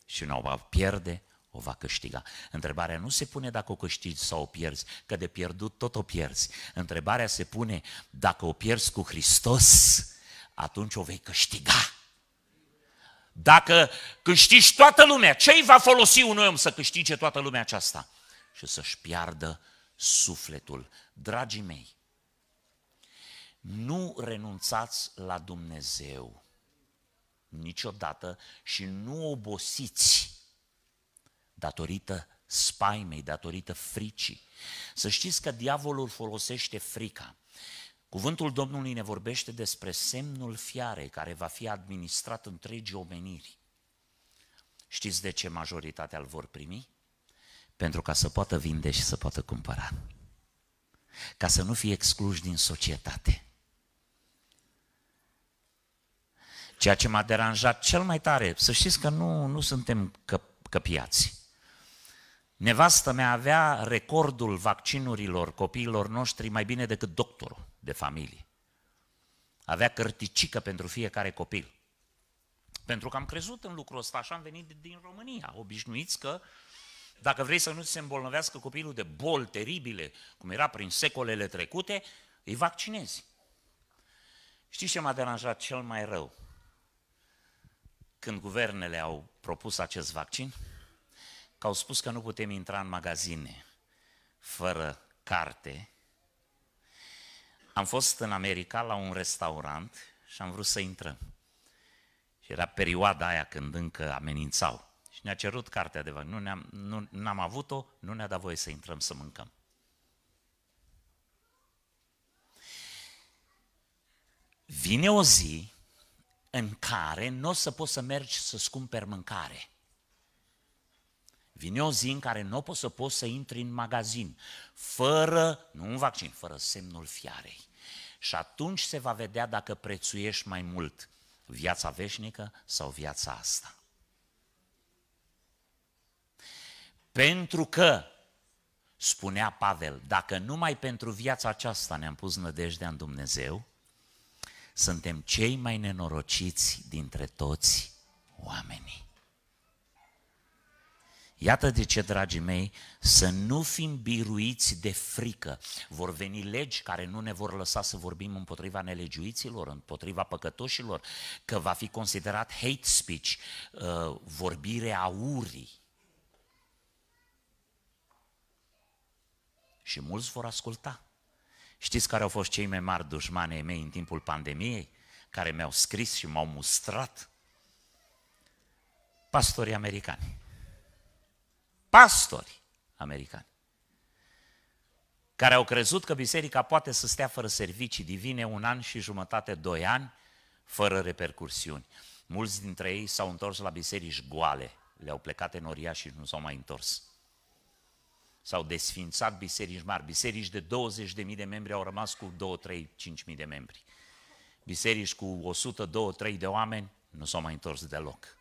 și nu o va pierde o va câștiga. Întrebarea nu se pune dacă o câștigi sau o pierzi, că de pierdut tot o pierzi. Întrebarea se pune dacă o pierzi cu Hristos, atunci o vei câștiga. Dacă câștigi toată lumea, ce îi va folosi un om să câștige toată lumea aceasta? Și să-și piardă sufletul. Dragii mei, nu renunțați la Dumnezeu niciodată și nu obosiți datorită spaimei, datorită fricii. Să știți că diavolul folosește frica. Cuvântul Domnului ne vorbește despre semnul fiare care va fi administrat întregii omeniri. Știți de ce majoritatea îl vor primi? Pentru ca să poată vinde și să poată cumpăra. Ca să nu fie excluși din societate. Ceea ce m-a deranjat cel mai tare, să știți că nu, nu suntem căp- căpiați. Nevastă mea avea recordul vaccinurilor copiilor noștri mai bine decât doctorul de familie. Avea cărticică pentru fiecare copil. Pentru că am crezut în lucrul ăsta, așa am venit din România, obișnuiți că dacă vrei să nu se îmbolnăvească copilul de boli teribile, cum era prin secolele trecute, îi vaccinezi. Știți ce m-a deranjat cel mai rău? Când guvernele au propus acest vaccin, că au spus că nu putem intra în magazine fără carte, am fost în America la un restaurant și am vrut să intrăm. Și era perioada aia când încă amenințau. Și ne-a cerut cartea de vacanță. Nu ne-am, nu, n-am avut-o, nu ne-a dat voie să intrăm să mâncăm. Vine o zi în care nu o să poți să mergi să-ți cumperi mâncare. Vine o zi în care nu poți să poți să intri în magazin, fără, nu un vaccin, fără semnul fiarei. Și atunci se va vedea dacă prețuiești mai mult viața veșnică sau viața asta. Pentru că, spunea Pavel, dacă numai pentru viața aceasta ne-am pus nădejdea în Dumnezeu, suntem cei mai nenorociți dintre toți oamenii. Iată de ce, dragii mei, să nu fim biruiți de frică. Vor veni legi care nu ne vor lăsa să vorbim împotriva nelegiuiților, împotriva păcătoșilor, că va fi considerat hate speech, uh, vorbire a urii. Și mulți vor asculta. Știți care au fost cei mai mari dușmani ai mei în timpul pandemiei? Care mi-au scris și m-au mustrat? Pastorii americani pastori americani care au crezut că biserica poate să stea fără servicii divine un an și jumătate, doi ani, fără repercursiuni. Mulți dintre ei s-au întors la biserici goale, le-au plecat în oria și nu s-au mai întors. S-au desfințat biserici mari, biserici de 20.000 de membri au rămas cu 2, 3, 5.000 de membri. Biserici cu 100, 2, 3 de oameni nu s-au mai întors deloc.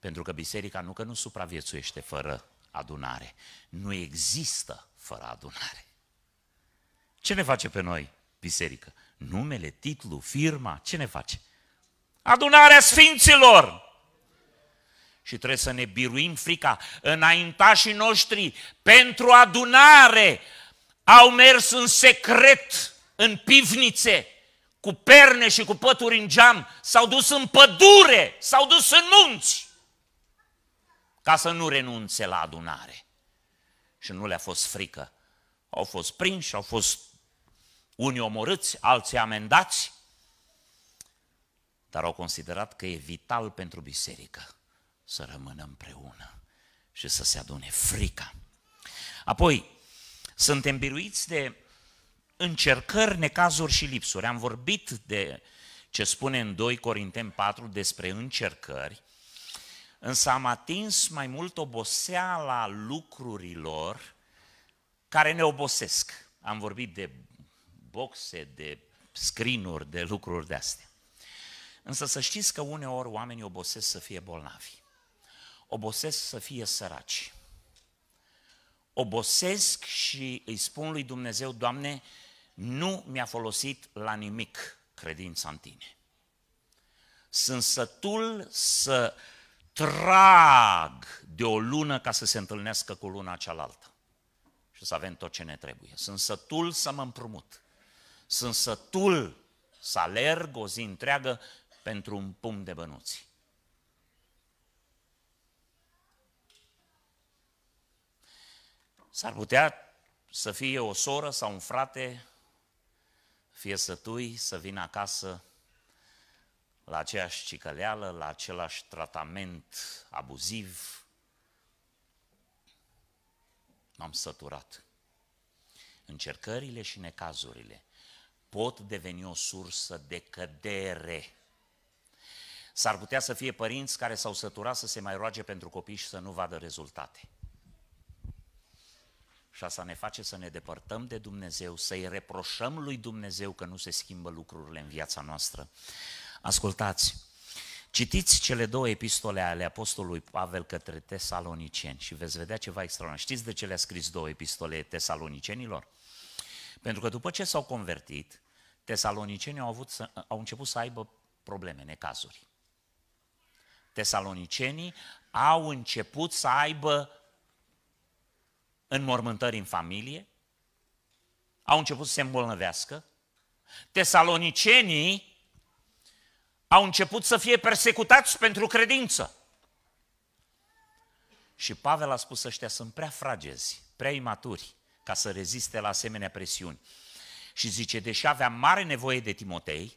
Pentru că biserica nu că nu supraviețuiește fără adunare. Nu există fără adunare. Ce ne face pe noi biserică? Numele, titlu, firma, ce ne face? Adunarea Sfinților! Și trebuie să ne biruim frica. Înaintașii noștri, pentru adunare, au mers în secret, în pivnițe, cu perne și cu pături în geam, s-au dus în pădure, s-au dus în munți ca să nu renunțe la adunare. Și nu le-a fost frică. Au fost prinși, au fost unii omorâți, alții amendați, dar au considerat că e vital pentru biserică să rămână împreună și să se adune frica. Apoi, suntem biruiți de încercări, necazuri și lipsuri. Am vorbit de ce spune în 2 Corinteni 4 despre încercări, însă am atins mai mult oboseala lucrurilor care ne obosesc. Am vorbit de boxe, de screen de lucruri de astea. Însă să știți că uneori oamenii obosesc să fie bolnavi. Obosesc să fie săraci. Obosesc și îi spun lui Dumnezeu, Doamne, nu mi-a folosit la nimic credința în Tine. Sunt sătul să trag de o lună ca să se întâlnească cu luna cealaltă. Și să avem tot ce ne trebuie. Sunt sătul să mă împrumut. Sunt sătul să alerg o zi întreagă pentru un pumn de bănuți. S-ar putea să fie o soră sau un frate, fie sătui, să vină acasă la aceeași cicăleală, la același tratament abuziv. M-am săturat. Încercările și necazurile pot deveni o sursă de cădere. S-ar putea să fie părinți care s-au săturat să se mai roage pentru copii și să nu vadă rezultate. Și asta ne face să ne depărtăm de Dumnezeu, să-i reproșăm lui Dumnezeu că nu se schimbă lucrurile în viața noastră. Ascultați, citiți cele două epistole ale Apostolului Pavel către tesaloniceni și veți vedea ceva extraordinar. Știți de ce le-a scris două epistole tesalonicenilor? Pentru că după ce s-au convertit, tesalonicenii au, avut să, au început să aibă probleme, necazuri. Tesalonicenii au început să aibă înmormântări în familie, au început să se îmbolnăvească. Tesalonicenii au început să fie persecutați pentru credință. Și Pavel a spus, ăștia sunt prea fragezi, prea imaturi, ca să reziste la asemenea presiuni. Și zice, deși aveam mare nevoie de Timotei,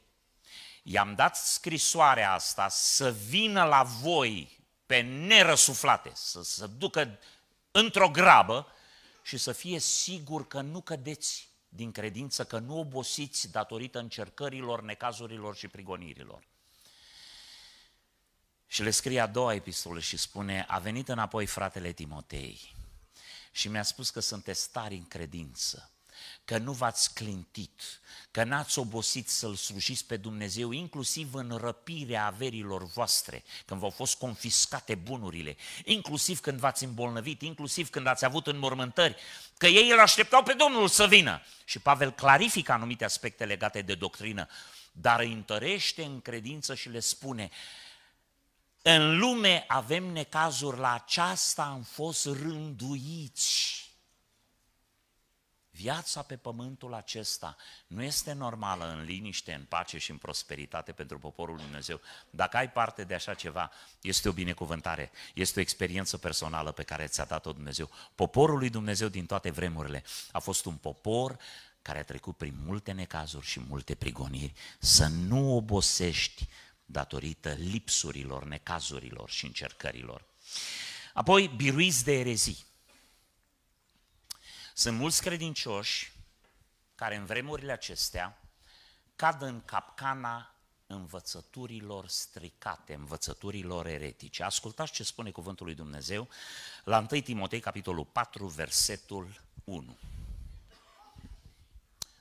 i-am dat scrisoarea asta să vină la voi pe nerăsuflate, să se ducă într-o grabă și să fie sigur că nu cădeți din credință, că nu obosiți datorită încercărilor, necazurilor și prigonirilor. Și le scrie a doua epistolă și spune, a venit înapoi fratele Timotei și mi-a spus că sunteți tari în credință, că nu v-ați clintit, că n-ați obosit să-L slujiți pe Dumnezeu, inclusiv în răpirea averilor voastre, când v-au fost confiscate bunurile, inclusiv când v-ați îmbolnăvit, inclusiv când ați avut înmormântări, că ei îl așteptau pe Domnul să vină. Și Pavel clarifică anumite aspecte legate de doctrină, dar îi întărește în credință și le spune, în lume avem necazuri, la aceasta am fost rânduiți. Viața pe pământul acesta nu este normală în liniște, în pace și în prosperitate pentru poporul Lui Dumnezeu. Dacă ai parte de așa ceva, este o binecuvântare, este o experiență personală pe care ți-a dat-o Dumnezeu. Poporul lui Dumnezeu din toate vremurile a fost un popor care a trecut prin multe necazuri și multe prigoniri. Să nu obosești datorită lipsurilor, necazurilor și încercărilor. Apoi, biruiți de erezii. Sunt mulți credincioși care în vremurile acestea cad în capcana învățăturilor stricate, învățăturilor eretice. Ascultați ce spune cuvântul lui Dumnezeu la 1 Timotei, capitolul 4, versetul 1.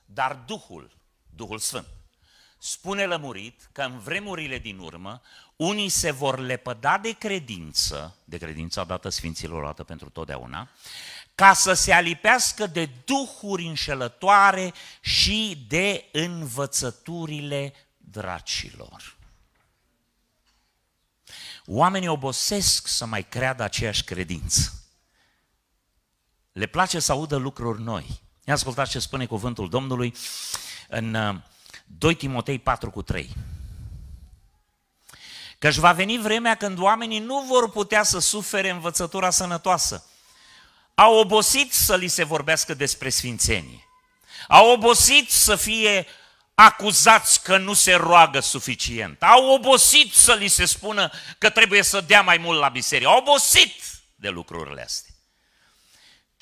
Dar Duhul, Duhul Sfânt, spune lămurit că în vremurile din urmă unii se vor lepăda de credință, de credința dată Sfinților dată pentru totdeauna, ca să se alipească de duhuri înșelătoare și de învățăturile dracilor. Oamenii obosesc să mai creadă aceeași credință. Le place să audă lucruri noi. Ia ascultați ce spune cuvântul Domnului în uh, 2 Timotei 4 cu 3. Căci va veni vremea când oamenii nu vor putea să sufere învățătura sănătoasă. Au obosit să li se vorbească despre sfințenie. Au obosit să fie acuzați că nu se roagă suficient. Au obosit să li se spună că trebuie să dea mai mult la biserică. Au obosit de lucrurile astea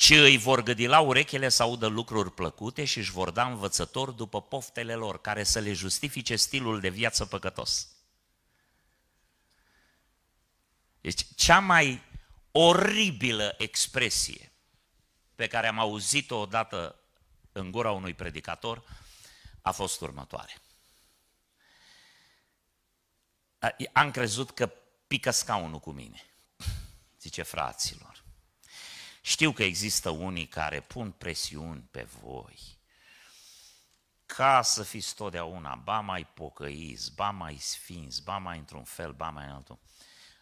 ci îi vor gâdi la urechile să audă lucruri plăcute și își vor da învățători după poftele lor, care să le justifice stilul de viață păcătos. Deci, cea mai oribilă expresie pe care am auzit-o odată în gura unui predicator a fost următoare. Am crezut că pică scaunul cu mine, zice fraților știu că există unii care pun presiuni pe voi ca să fiți totdeauna, ba mai pocăiți, ba mai sfinți, ba mai într-un fel, ba mai în altul.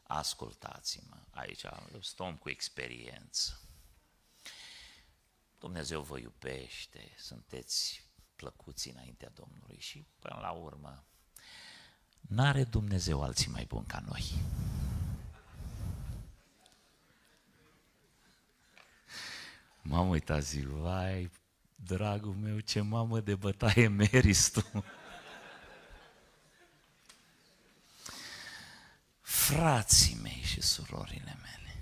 Ascultați-mă, aici stăm cu experiență. Dumnezeu vă iubește, sunteți plăcuți înaintea Domnului și până la urmă, n-are Dumnezeu alții mai buni ca noi. M-am uitat, zic, vai, dragul meu, ce mamă de bătaie meris tu. Frații mei și surorile mele,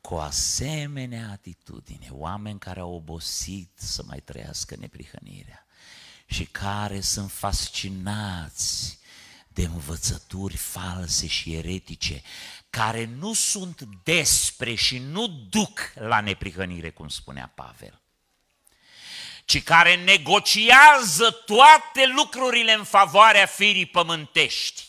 cu asemenea atitudine, oameni care au obosit să mai trăiască neprihănirea și care sunt fascinați de învățături false și eretice, care nu sunt despre și nu duc la neprihănire, cum spunea Pavel, ci care negociază toate lucrurile în favoarea firii pământești.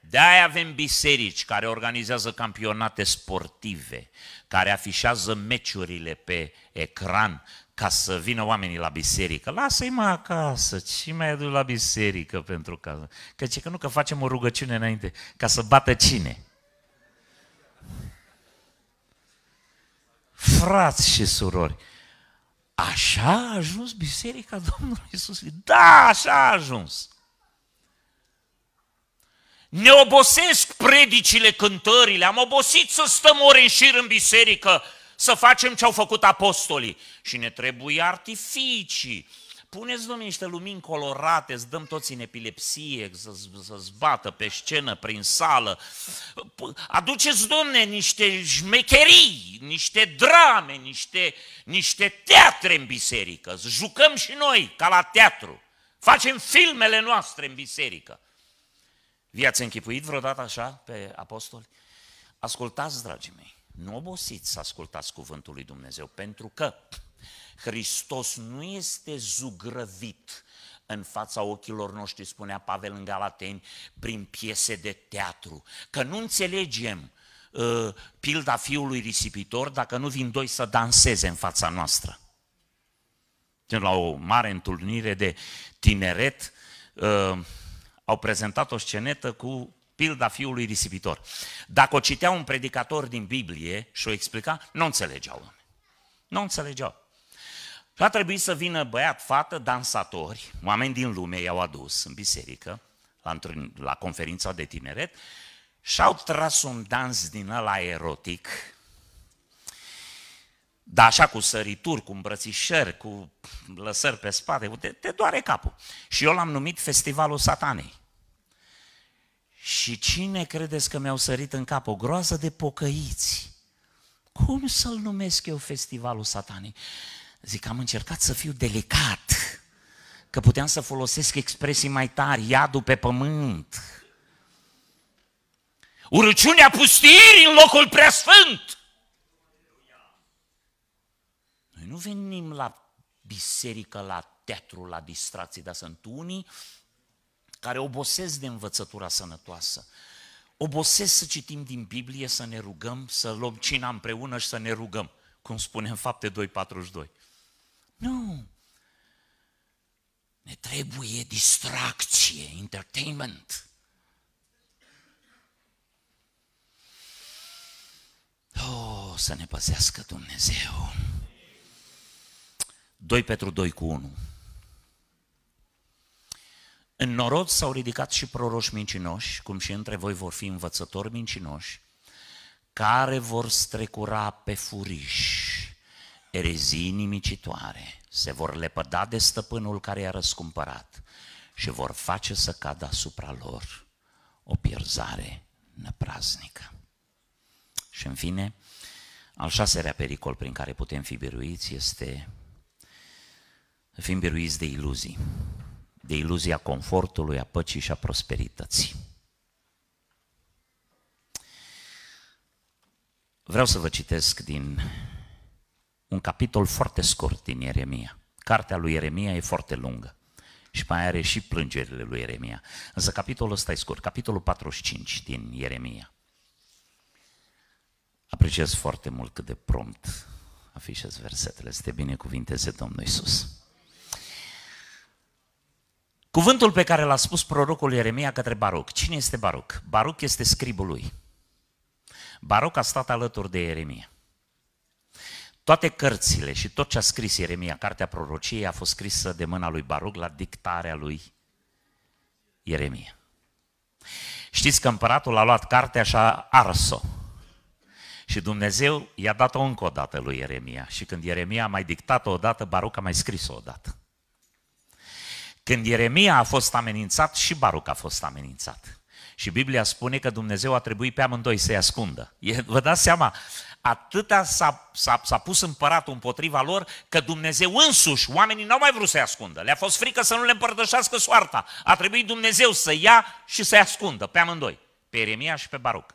De-aia avem biserici care organizează campionate sportive, care afișează meciurile pe ecran, ca să vină oamenii la biserică. Lasă-i mă acasă, ce mai adu la biserică pentru că... Că ce că nu, că facem o rugăciune înainte, ca să bată cine? Frați și surori, așa a ajuns biserica Domnului Isus. Da, așa a ajuns. Ne obosesc predicile, cântările, am obosit să stăm ore în șir în biserică, să facem ce au făcut apostolii. Și ne trebuie artificii. Puneți, domnule, niște lumini colorate, îți dăm toți în epilepsie, să, să zbată pe scenă, prin sală. Aduceți, domne, niște șmecherii, niște drame, niște, niște teatre în biserică. Jucăm și noi, ca la teatru. Facem filmele noastre în biserică. Vi-ați închipuit vreodată așa pe apostoli? Ascultați, dragii mei, nu obosiți să ascultați cuvântul lui Dumnezeu, pentru că Hristos nu este zugrăvit în fața ochilor noștri, spunea Pavel în Galateni, prin piese de teatru. Că nu înțelegem uh, pilda fiului risipitor dacă nu vin doi să danseze în fața noastră. La o mare întâlnire de tineret, uh, au prezentat o scenetă cu pilda fiului risipitor. Dacă o citea un predicator din Biblie și o explica, nu înțelegeau oameni. Nu înțelegeau. Și a trebuit să vină băiat, fată, dansatori, oameni din lume i-au adus în biserică, la, la conferința de tineret, și au tras un dans din ăla erotic, dar așa cu sărituri, cu îmbrățișări, cu lăsări pe spate, te, te doare capul. Și eu l-am numit Festivalul Satanei. Și cine credeți că mi-au sărit în cap? O groază de pocăiți. Cum să-l numesc eu festivalul satanic? Zic, am încercat să fiu delicat, că puteam să folosesc expresii mai tari, iadul pe pământ. Urăciunea pustirii în locul preasfânt. Noi nu venim la biserică, la teatru, la distracții, dar sunt unii care obosesc de învățătura sănătoasă. Obosesc să citim din Biblie, să ne rugăm, să luăm cina împreună și să ne rugăm, cum spune în fapte 2.42. Nu! Ne trebuie distracție, entertainment. Oh, să ne păzească Dumnezeu. 2 pentru 2 cu 1. În norod s-au ridicat și proroși mincinoși, cum și între voi vor fi învățători mincinoși, care vor strecura pe furiș erezii nimicitoare, se vor lepăda de stăpânul care i-a răscumpărat și vor face să cadă asupra lor o pierzare năpraznică. Și în fine, al șaselea pericol prin care putem fi biruiți este să fim biruiți de iluzii de iluzia confortului, a păcii și a prosperității. Vreau să vă citesc din un capitol foarte scurt din Ieremia. Cartea lui Ieremia e foarte lungă și mai are și plângerile lui Ieremia. Însă capitolul ăsta e scurt, capitolul 45 din Ieremia. Apreciez foarte mult cât de prompt afișez versetele, să te binecuvinteze Domnul Iisus. Cuvântul pe care l-a spus prorocul Ieremia către Baruc. Cine este Baruc? Baruc este scribul lui. Baruc a stat alături de Ieremia. Toate cărțile și tot ce a scris Ieremia, cartea prorociei, a fost scrisă de mâna lui Baruc la dictarea lui Ieremia. Știți că împăratul a luat cartea și a ars-o. Și Dumnezeu i-a dat-o încă o dată lui Ieremia. Și când Ieremia a mai dictat-o odată, Baruc a mai scris-o odată. Când Ieremia a fost amenințat, și Baruc a fost amenințat. Și Biblia spune că Dumnezeu a trebuit pe amândoi să-i ascundă. E, vă dați seama, atâta s-a, s-a, s-a pus împăratul împotriva lor, că Dumnezeu însuși, oamenii n-au mai vrut să-i ascundă. Le-a fost frică să nu le împărtășească soarta. A trebuit Dumnezeu să ia și să-i ascundă pe amândoi, pe Ieremia și pe Baruc.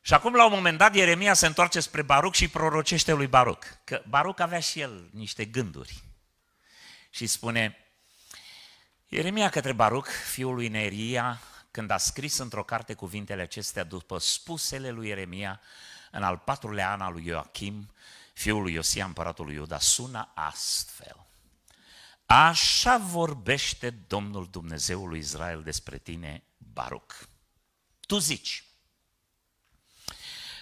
Și acum, la un moment dat, Ieremia se întoarce spre Baruc și prorocește lui Baruc. Că Baruc avea și el niște gânduri. Și spune, Ieremia către Baruc, fiul lui Neria, când a scris într-o carte cuvintele acestea după spusele lui Ieremia, în al patrulea an al lui Ioachim, fiul lui Iosia, împăratul lui Iuda, sună astfel. Așa vorbește Domnul Dumnezeul lui Israel despre tine, Baruc. Tu zici,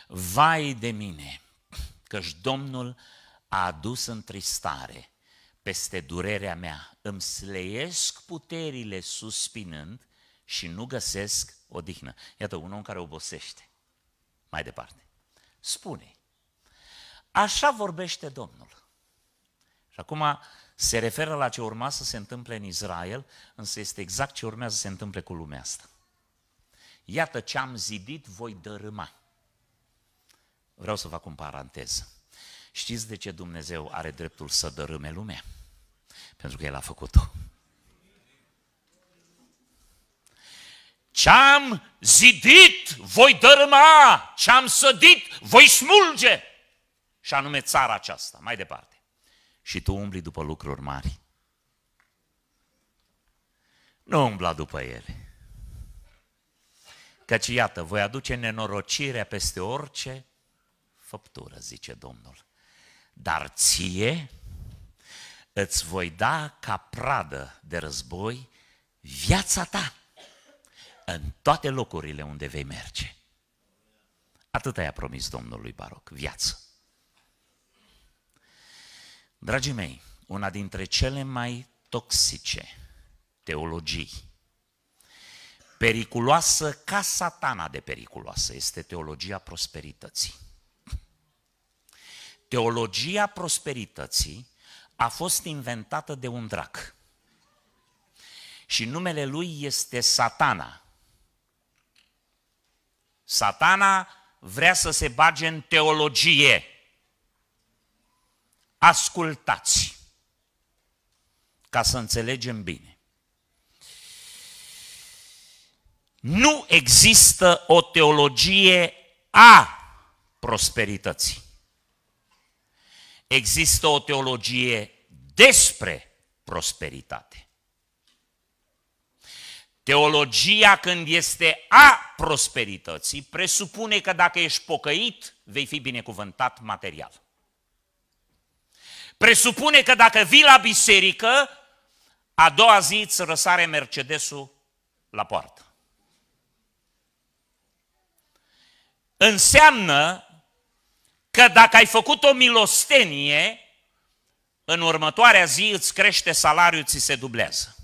vai de mine, căci Domnul a adus în tristare peste durerea mea, îmi sleiesc puterile suspinând și nu găsesc odihnă. Iată, un om care obosește. Mai departe. spune așa vorbește Domnul. Și acum se referă la ce urma să se întâmple în Israel, însă este exact ce urmează să se întâmple cu lumea asta. Iată ce am zidit, voi dărâma. Vreau să fac un paranteză. Știți de ce Dumnezeu are dreptul să dărâme lumea? pentru că El a făcut-o. Ce-am zidit, voi dărâma, ce-am sădit, voi smulge. Și anume țara aceasta, mai departe. Și tu umbli după lucruri mari. Nu umbla după ele. Căci iată, voi aduce nenorocirea peste orice făptură, zice Domnul. Dar ție îți voi da ca pradă de război viața ta în toate locurile unde vei merge. Atât i-a promis Domnul lui Baroc, viață. Dragii mei, una dintre cele mai toxice teologii, periculoasă ca satana de periculoasă, este teologia prosperității. Teologia prosperității a fost inventată de un drac. Și numele lui este Satana. Satana vrea să se bage în teologie. Ascultați ca să înțelegem bine. Nu există o teologie a prosperității există o teologie despre prosperitate. Teologia când este a prosperității presupune că dacă ești pocăit, vei fi binecuvântat material. Presupune că dacă vii la biserică, a doua zi îți răsare Mercedesul la poartă. Înseamnă că dacă ai făcut o milostenie, în următoarea zi îți crește salariul, ți se dublează.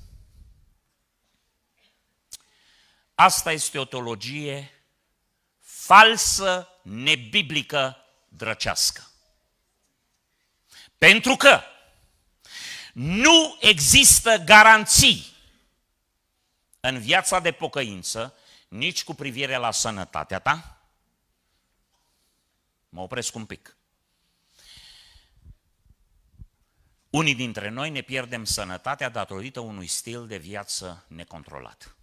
Asta este o teologie falsă, nebiblică, drăcească. Pentru că nu există garanții în viața de pocăință, nici cu privire la sănătatea ta, Mă opresc un pic. Unii dintre noi ne pierdem sănătatea datorită unui stil de viață necontrolat.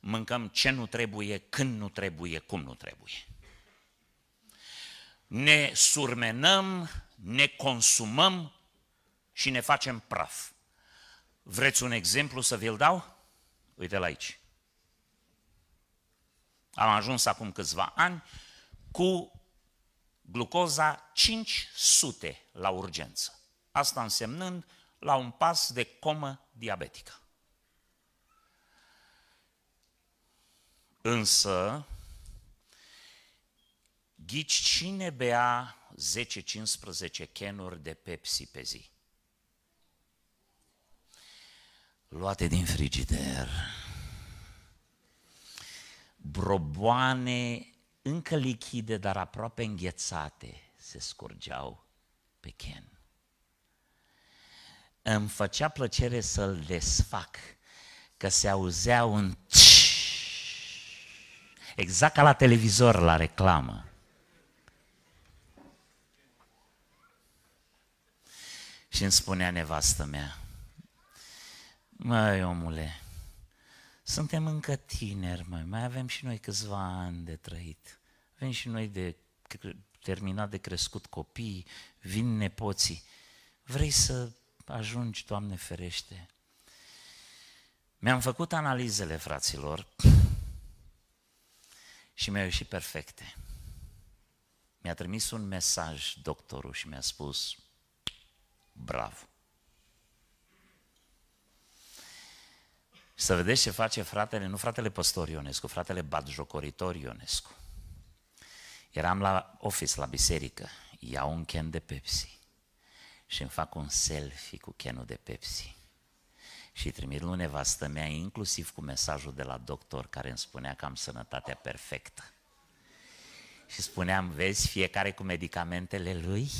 Mâncăm ce nu trebuie, când nu trebuie, cum nu trebuie. Ne surmenăm, ne consumăm și ne facem praf. Vreți un exemplu să vi-l dau? uite la aici. Am ajuns acum câțiva ani cu glucoza 500 la urgență. Asta însemnând la un pas de comă diabetică. Însă, ghici cine bea 10-15 chenuri de Pepsi pe zi? Luate din frigider. Broboane încă lichide, dar aproape înghețate, se scurgeau pe Ken. Îmi făcea plăcere să-l desfac, că se auzea un exact ca la televizor, la reclamă. Și îmi spunea nevastă mea, măi omule, suntem încă tineri, mai, mai avem și noi câțiva ani de trăit. Avem și noi de terminat de crescut copii, vin nepoții. Vrei să ajungi, Doamne ferește. Mi-am făcut analizele, fraților, și mi-au ieșit perfecte. Mi-a trimis un mesaj doctorul și mi-a spus, bravo. Și să vedeți ce face fratele, nu fratele păstor Ionescu, fratele batjocoritor Ionescu. Eram la office, la biserică, iau un can de Pepsi și îmi fac un selfie cu chenul de Pepsi. Și trimit lui nevastă mea, inclusiv cu mesajul de la doctor care îmi spunea că am sănătatea perfectă. Și spuneam, vezi, fiecare cu medicamentele lui,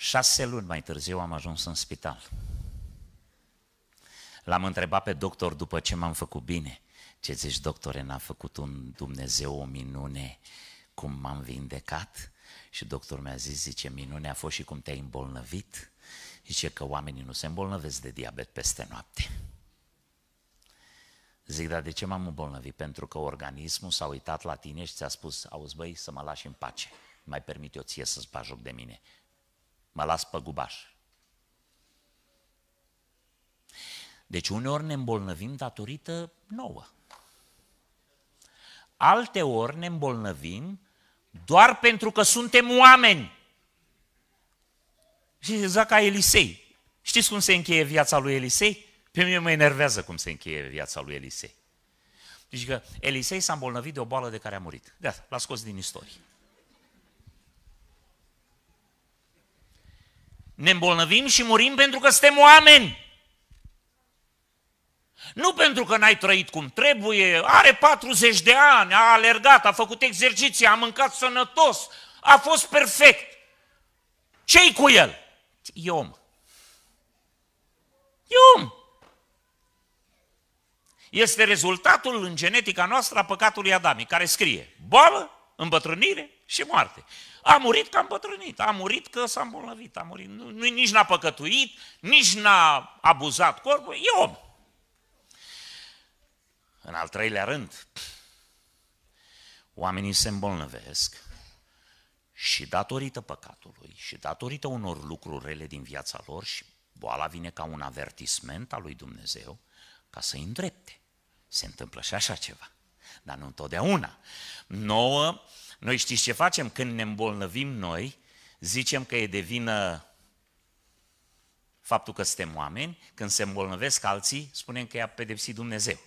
Șase luni mai târziu am ajuns în spital. L-am întrebat pe doctor după ce m-am făcut bine. Ce zici, doctore, n-a făcut un Dumnezeu o minune cum m-am vindecat? Și doctorul mi-a zis, zice, minunea a fost și cum te-ai îmbolnăvit. Zice că oamenii nu se îmbolnăvesc de diabet peste noapte. Zic, dar de ce m-am îmbolnăvit? Pentru că organismul s-a uitat la tine și ți-a spus, auzi băi, să mă lași în pace. Mai permit eu ție să-ți joc de mine mă las pe gubaș. Deci uneori ne îmbolnăvim datorită nouă. Alte ori ne îmbolnăvim doar pentru că suntem oameni. Și exact ca Elisei. Știți cum se încheie viața lui Elisei? Pe mine mă enervează cum se încheie viața lui Elisei. Deci că Elisei s-a îmbolnăvit de o boală de care a murit. Da, l-a scos din istorie. Ne îmbolnăvim și murim pentru că suntem oameni. Nu pentru că n-ai trăit cum trebuie, are 40 de ani, a alergat, a făcut exerciții, a mâncat sănătos, a fost perfect. Ce-i cu el? E om. E om. Este rezultatul în genetica noastră a păcatului Adamic, care scrie boală, îmbătrânire și moarte. A murit că a îmbătrânit, a murit că s-a îmbolnăvit, a murit. Nu, nici n-a păcătuit, nici n-a abuzat corpul, e om. În al treilea rând, oamenii se îmbolnăvesc și datorită păcatului și datorită unor lucruri rele din viața lor și boala vine ca un avertisment al lui Dumnezeu ca să-i îndrepte. Se întâmplă și așa ceva, dar nu întotdeauna. Nouă, noi știți ce facem? Când ne îmbolnăvim noi, zicem că e de vină faptul că suntem oameni, când se îmbolnăvesc alții, spunem că i-a pedepsit Dumnezeu.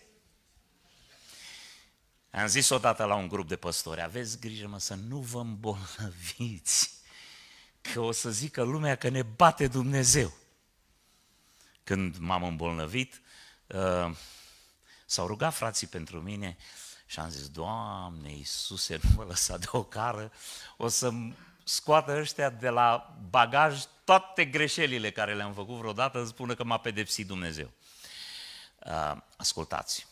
Am zis odată la un grup de păstori, aveți grijă mă să nu vă îmbolnăviți, că o să zică lumea că ne bate Dumnezeu. Când m-am îmbolnăvit, uh, s-au rugat frații pentru mine, și am zis, Doamne Iisuse, nu mă lăsa de o cară, o să-mi scoată ăștia de la bagaj toate greșelile care le-am făcut vreodată, îmi spună că m-a pedepsit Dumnezeu. Uh, ascultați,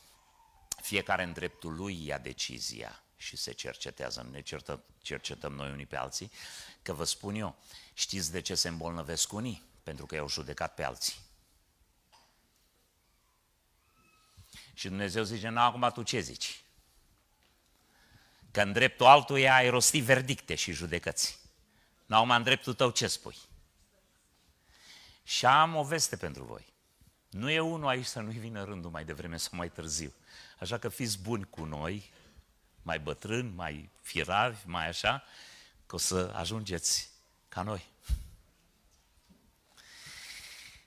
fiecare în dreptul lui ia decizia și se cercetează, ne certăm, cercetăm noi unii pe alții, că vă spun eu, știți de ce se îmbolnăvesc unii? Pentru că i-au judecat pe alții. Și Dumnezeu zice, nu, acum tu ce zici? Că în dreptul altuia ai rosti verdicte și judecăți. Naum, în dreptul tău ce spui? Și am o veste pentru voi. Nu e unul aici să nu-i vină rândul mai devreme sau mai târziu. Așa că fiți buni cu noi, mai bătrâni, mai firavi, mai așa, că o să ajungeți ca noi.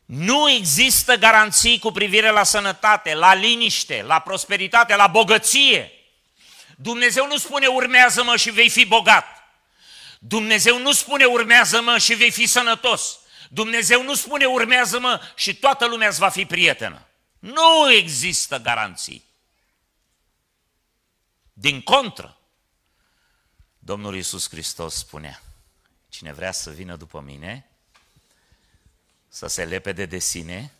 Nu există garanții cu privire la sănătate, la liniște, la prosperitate, la bogăție. Dumnezeu nu spune urmează-mă și vei fi bogat. Dumnezeu nu spune urmează-mă și vei fi sănătos. Dumnezeu nu spune urmează-mă și toată lumea îți va fi prietenă. Nu există garanții. Din contră, Domnul Iisus Hristos spunea, cine vrea să vină după mine, să se lepede de sine,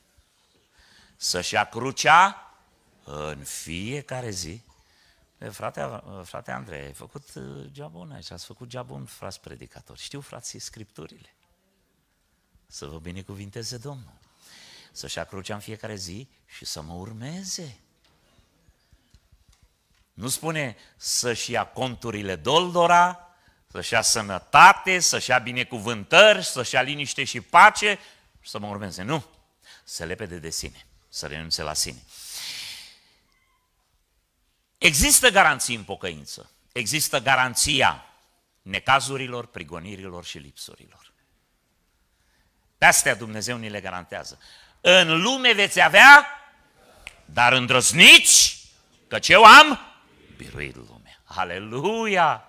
să-și ia crucea în fiecare zi Frate, uh, frate Andrei, ai făcut uh, gea bună aici, ați făcut gea bun, frați predicatori. Știu, frații, scripturile. Să vă binecuvinteze Domnul. Să-și acrucea în fiecare zi și să mă urmeze. Nu spune să-și ia conturile doldora, să-și ia sănătate, să-și ia binecuvântări, să-și ia liniște și pace, să mă urmeze. Nu! Să lepede de sine, să renunțe la sine. Există garanții în pocăință. Există garanția necazurilor, prigonirilor și lipsurilor. Pe astea Dumnezeu ni le garantează. În lume veți avea, dar îndrăzniți, că eu am biruit lumea. Aleluia!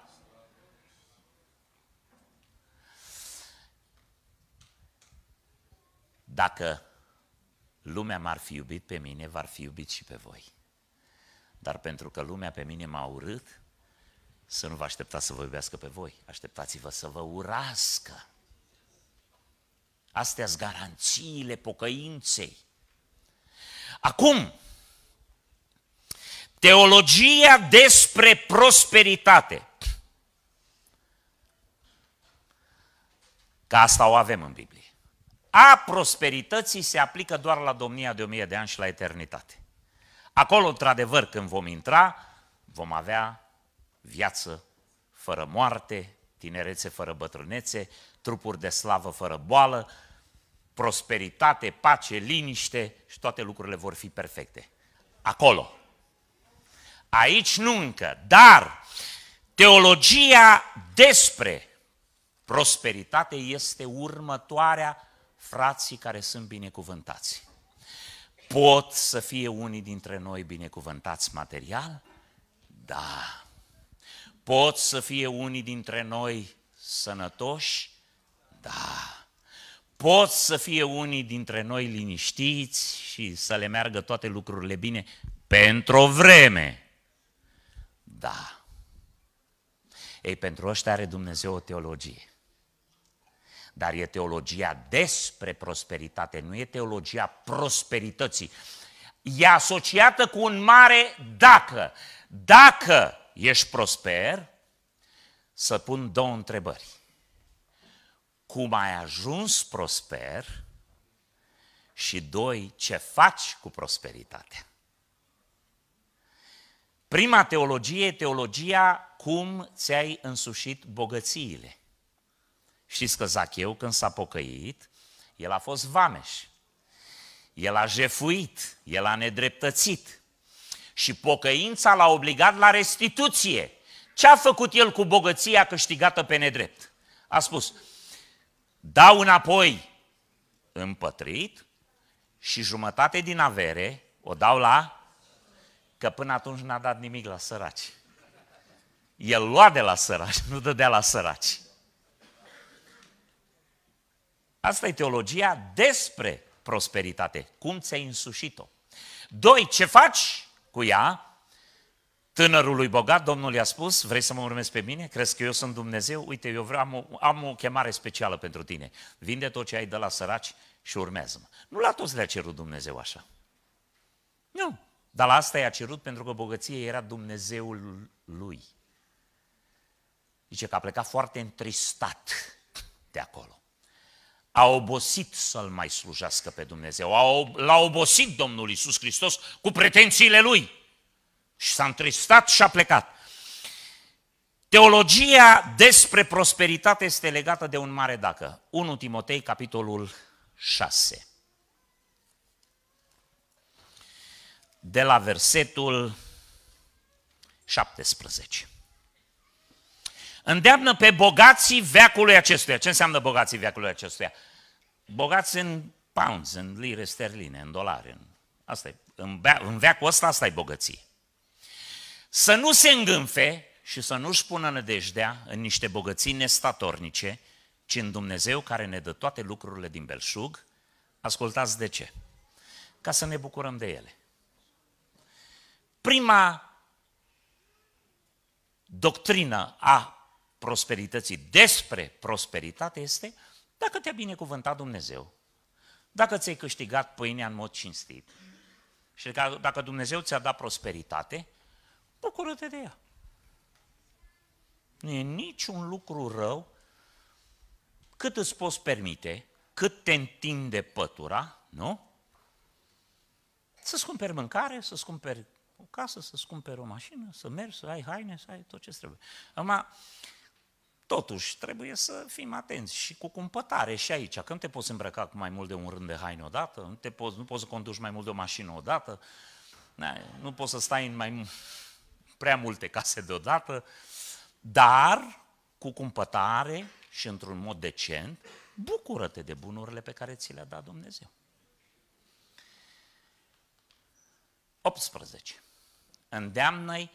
Dacă lumea m-ar fi iubit pe mine, v-ar fi iubit și pe voi. Dar pentru că lumea pe mine m-a urât, să nu vă așteptați să vă iubească pe voi, așteptați-vă să vă urască. Astea sunt garanțiile pocăinței. Acum, teologia despre prosperitate. ca asta o avem în Biblie. A prosperității se aplică doar la domnia de o mie de ani și la eternitate. Acolo, într-adevăr, când vom intra, vom avea viață fără moarte, tinerețe fără bătrânețe, trupuri de slavă fără boală, prosperitate, pace, liniște și toate lucrurile vor fi perfecte. Acolo. Aici nu încă, dar teologia despre prosperitate este următoarea frații care sunt binecuvântați. Pot să fie unii dintre noi binecuvântați material? Da. Pot să fie unii dintre noi sănătoși? Da. Pot să fie unii dintre noi liniștiți și să le meargă toate lucrurile bine pentru o vreme? Da. Ei, pentru ăștia are Dumnezeu o teologie dar e teologia despre prosperitate, nu e teologia prosperității. E asociată cu un mare dacă. Dacă ești prosper, să pun două întrebări. Cum ai ajuns prosper? Și doi, ce faci cu prosperitatea? Prima teologie e teologia cum ți-ai însușit bogățiile. Știți că Zacheu, când s-a pocăit, el a fost vameș. El a jefuit, el a nedreptățit. Și pocăința l-a obligat la restituție. Ce a făcut el cu bogăția câștigată pe nedrept? A spus, dau înapoi împătrit și jumătate din avere o dau la... Că până atunci n-a dat nimic la săraci. El lua de la săraci, nu dădea la săraci. Asta e teologia despre prosperitate. Cum ți-ai însușit-o? Doi, ce faci cu ea? Tânărului bogat, Domnul i-a spus, vrei să mă urmezi pe mine? Crezi că eu sunt Dumnezeu? Uite, eu vreau, am o, am o chemare specială pentru tine. Vinde tot ce ai de la săraci și urmează-mă. Nu la toți le-a cerut Dumnezeu așa. Nu. Dar la asta i-a cerut pentru că bogăție era Dumnezeul lui. Zice că a plecat foarte întristat de acolo a obosit să-L mai slujească pe Dumnezeu. L-a obosit Domnul Isus Hristos cu pretențiile Lui. Și s-a întristat și a plecat. Teologia despre prosperitate este legată de un mare dacă. 1 Timotei, capitolul 6. De la versetul 17. Îndeamnă pe bogații veacului acestuia. Ce înseamnă bogații veacului acestuia? Bogați în pounds, în lire sterline, în dolari. În... Asta e. În, bea, în veacul ăsta asta e bogăție. Să nu se îngânfe și să nu-și pună nădejdea în niște bogății nestatornice, ci în Dumnezeu care ne dă toate lucrurile din belșug. Ascultați de ce? Ca să ne bucurăm de ele. Prima doctrină a prosperității, despre prosperitate, este dacă te-a binecuvântat Dumnezeu, dacă ți-ai câștigat pâinea în mod cinstit și dacă Dumnezeu ți-a dat prosperitate, bucură-te de ea. Nu e niciun lucru rău cât îți poți permite, cât te întinde pătura, nu? Să-ți cumperi mâncare, să-ți cumperi o casă, să-ți cumperi o mașină, să mergi, să ai haine, să ai tot ce trebuie. Acum, Totuși, trebuie să fim atenți și cu cumpătare și aici. nu te poți îmbrăca cu mai mult de un rând de haine odată, nu, te poți, nu poți să conduci mai mult de o mașină odată, nu poți să stai în mai prea multe case deodată, dar cu cumpătare și într-un mod decent, bucură-te de bunurile pe care ți le-a dat Dumnezeu. 18. Îndeamnă-i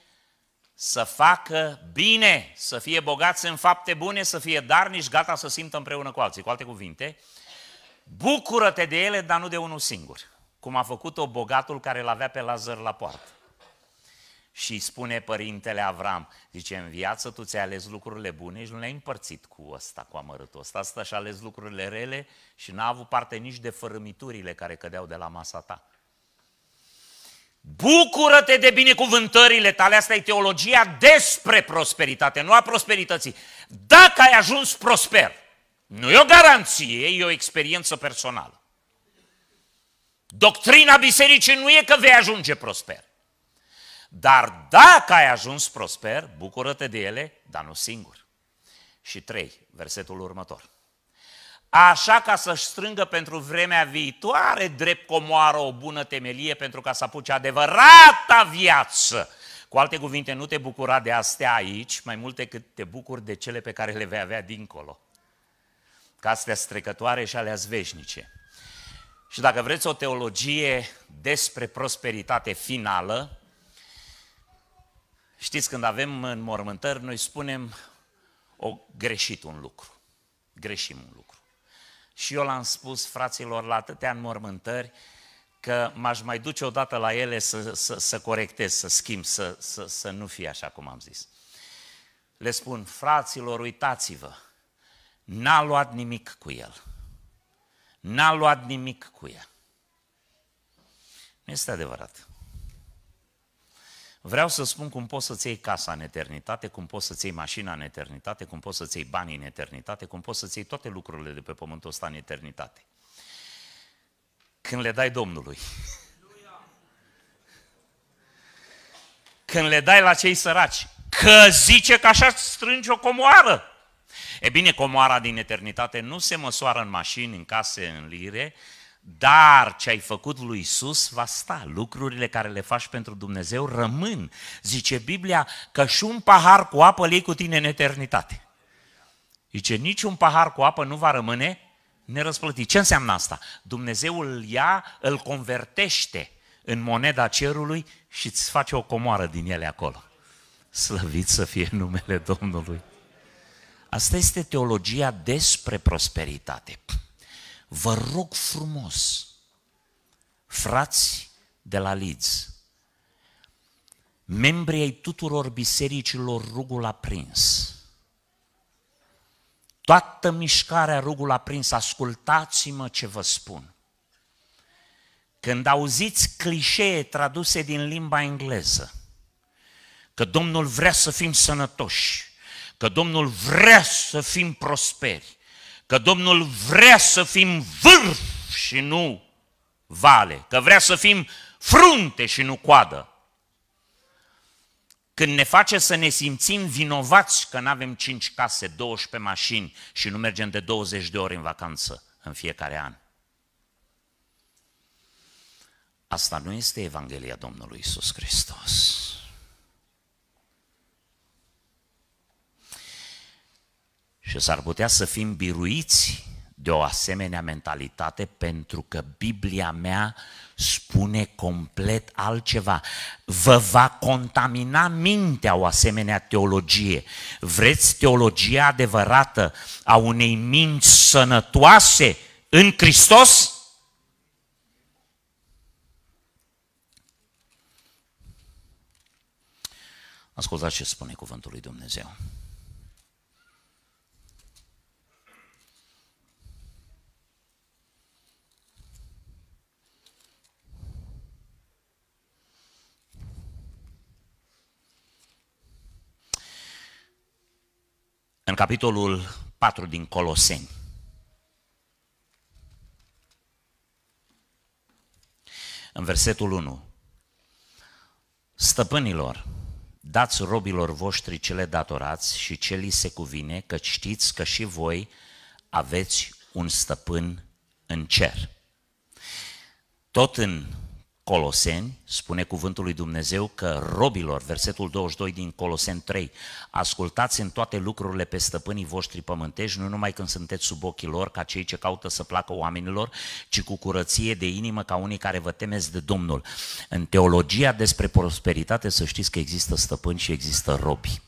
să facă bine, să fie bogați în fapte bune, să fie darnici, gata să simtă împreună cu alții. Cu alte cuvinte, bucură-te de ele, dar nu de unul singur. Cum a făcut-o bogatul care l-avea pe Lazar la poartă. Și spune părintele Avram, zice, în viață tu ți-ai ales lucrurile bune și nu le-ai împărțit cu ăsta, cu amărâtul ăsta. Asta și-a ales lucrurile rele și n-a avut parte nici de fărâmiturile care cădeau de la masa ta. Bucură-te de binecuvântările tale, asta e teologia despre prosperitate, nu a prosperității. Dacă ai ajuns prosper, nu e o garanție, e o experiență personală. Doctrina bisericii nu e că vei ajunge prosper. Dar dacă ai ajuns prosper, bucură-te de ele, dar nu singur. Și trei, versetul următor așa ca să-și strângă pentru vremea viitoare drept comoară o bună temelie pentru ca să apuce adevărata viață. Cu alte cuvinte, nu te bucura de astea aici, mai mult decât te bucuri de cele pe care le vei avea dincolo. Ca astea strecătoare și alea veșnice. Și dacă vreți o teologie despre prosperitate finală, știți, când avem în mormântări, noi spunem o greșit un lucru. Greșim un lucru. Și eu l-am spus fraților la atâtea înmormântări că m-aș mai duce odată la ele să, să, să corectez, să schimb, să, să, să nu fie așa cum am zis. Le spun, fraților, uitați-vă, n-a luat nimic cu el. N-a luat nimic cu ea. Nu este adevărat. Vreau să spun cum poți să-ți iei casa în eternitate, cum poți să-ți iei mașina în eternitate, cum poți să-ți iei banii în eternitate, cum poți să-ți iei toate lucrurile de pe pământul ăsta în eternitate. Când le dai Domnului. Când le dai la cei săraci. Că zice că așa strângi o comoară. E bine, comoara din eternitate nu se măsoară în mașini, în case, în lire, dar ce ai făcut lui Isus va sta. Lucrurile care le faci pentru Dumnezeu rămân. Zice Biblia că și un pahar cu apă lei cu tine în eternitate. Zice, un pahar cu apă nu va rămâne nerăsplătit. Ce înseamnă asta? Dumnezeu îl ia, îl convertește în moneda cerului și îți face o comoară din ele acolo. Slăvit să fie numele Domnului. Asta este teologia despre prosperitate. Vă rog frumos, frați de la Leeds, membrii ai tuturor bisericilor rugul aprins, toată mișcarea rugul aprins, ascultați-mă ce vă spun. Când auziți clișee traduse din limba engleză, că Domnul vrea să fim sănătoși, că Domnul vrea să fim prosperi, că Domnul vrea să fim vârf și nu vale, că vrea să fim frunte și nu coadă. Când ne face să ne simțim vinovați că nu avem 5 case, 12 mașini și nu mergem de 20 de ori în vacanță în fiecare an. Asta nu este Evanghelia Domnului Isus Hristos. Și s-ar putea să fim biruiți de o asemenea mentalitate pentru că Biblia mea spune complet altceva. Vă va contamina mintea o asemenea teologie. Vreți teologia adevărată a unei minți sănătoase în Hristos? Ascultați ce spune cuvântul lui Dumnezeu. în capitolul 4 din Coloseni. În versetul 1. Stăpânilor, dați robilor voștri cele datorați și ce li se cuvine, că știți că și voi aveți un stăpân în cer. Tot în Coloseni, spune cuvântul lui Dumnezeu că robilor, versetul 22 din Coloseni 3, ascultați în toate lucrurile pe stăpânii voștri pământești, nu numai când sunteți sub ochii lor, ca cei ce caută să placă oamenilor, ci cu curăție de inimă, ca unii care vă temeți de Domnul. În teologia despre prosperitate să știți că există stăpâni și există robi.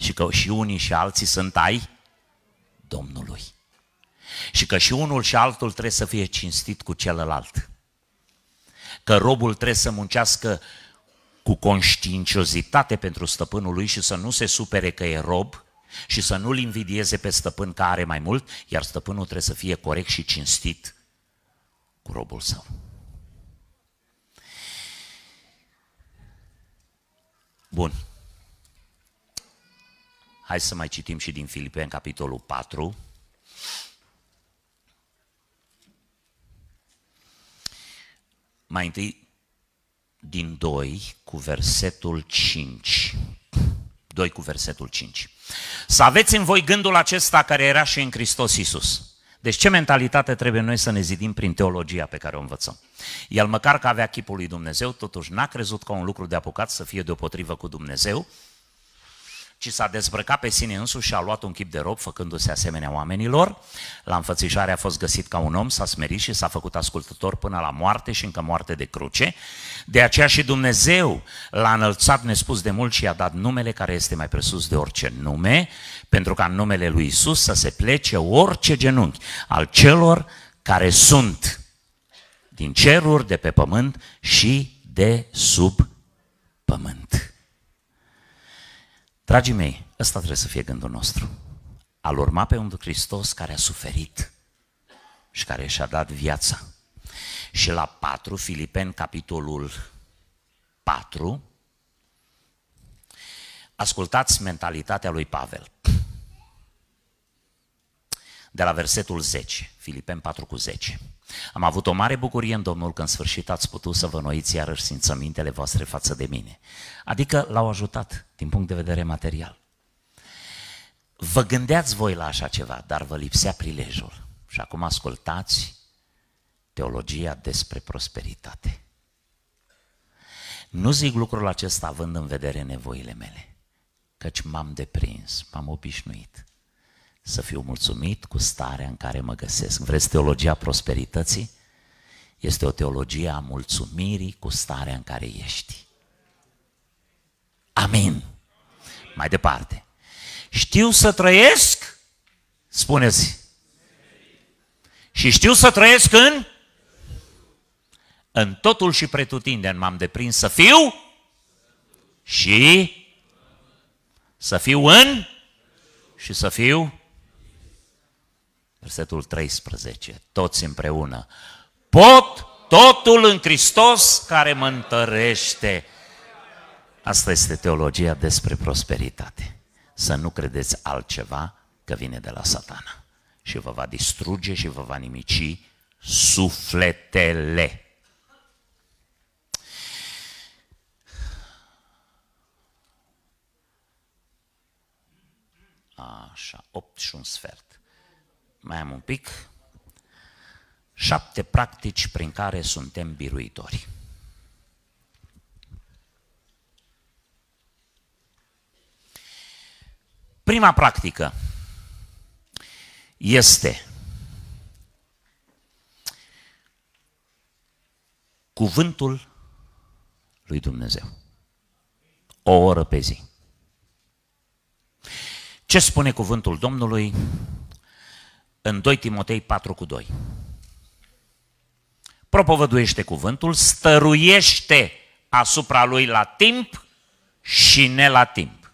Și că și unii și alții sunt ai Domnului. Și că și unul și altul trebuie să fie cinstit cu celălalt că robul trebuie să muncească cu conștiinciozitate pentru stăpânul lui și să nu se supere că e rob și să nu-l invidieze pe stăpân că are mai mult, iar stăpânul trebuie să fie corect și cinstit cu robul său. Bun. Hai să mai citim și din Filipeni, capitolul 4. Mai întâi din 2 cu versetul 5. 2 cu versetul 5. Să aveți în voi gândul acesta care era și în Hristos Isus. Deci ce mentalitate trebuie noi să ne zidim prin teologia pe care o învățăm? El măcar că avea chipul lui Dumnezeu, totuși n-a crezut ca un lucru de apucat să fie deopotrivă cu Dumnezeu, ci s-a dezbrăcat pe sine însuși și a luat un chip de rob, făcându-se asemenea oamenilor. La înfățișare a fost găsit ca un om, s-a smerit și s-a făcut ascultător până la moarte și încă moarte de cruce. De aceea și Dumnezeu l-a înălțat nespus de mult și i-a dat numele care este mai presus de orice nume, pentru ca în numele lui Isus să se plece orice genunchi al celor care sunt din ceruri, de pe pământ și de sub pământ. Dragii mei, ăsta trebuie să fie gândul nostru. Al urma pe un Hristos care a suferit și care și-a dat viața. Și la 4, Filipen capitolul 4, ascultați mentalitatea lui Pavel de la versetul 10, Filipen 4 cu 10. Am avut o mare bucurie în Domnul că în sfârșit ați putut să vă noiți iarăși simțămintele voastre față de mine. Adică l-au ajutat din punct de vedere material. Vă gândeați voi la așa ceva, dar vă lipsea prilejul. Și acum ascultați teologia despre prosperitate. Nu zic lucrul acesta având în vedere nevoile mele, căci m-am deprins, m-am obișnuit să fiu mulțumit cu starea în care mă găsesc. Vreți teologia prosperității? Este o teologie a mulțumirii cu starea în care ești. Amin. Mai departe. Știu să trăiesc, spuneți, și știu să trăiesc în? În totul și pretutindeni m-am deprins să fiu și să fiu în și să fiu Versetul 13, toți împreună. Pot totul în Hristos care mă întărește. Asta este teologia despre prosperitate. Să nu credeți altceva că vine de la satana și vă va distruge și vă va nimici sufletele. Așa, 8 și un sfert mai am un pic, șapte practici prin care suntem biruitori. Prima practică este cuvântul lui Dumnezeu. O oră pe zi. Ce spune cuvântul Domnului? în 2 Timotei 4 cu 2. Propovăduiește cuvântul, stăruiește asupra lui la timp și ne la timp.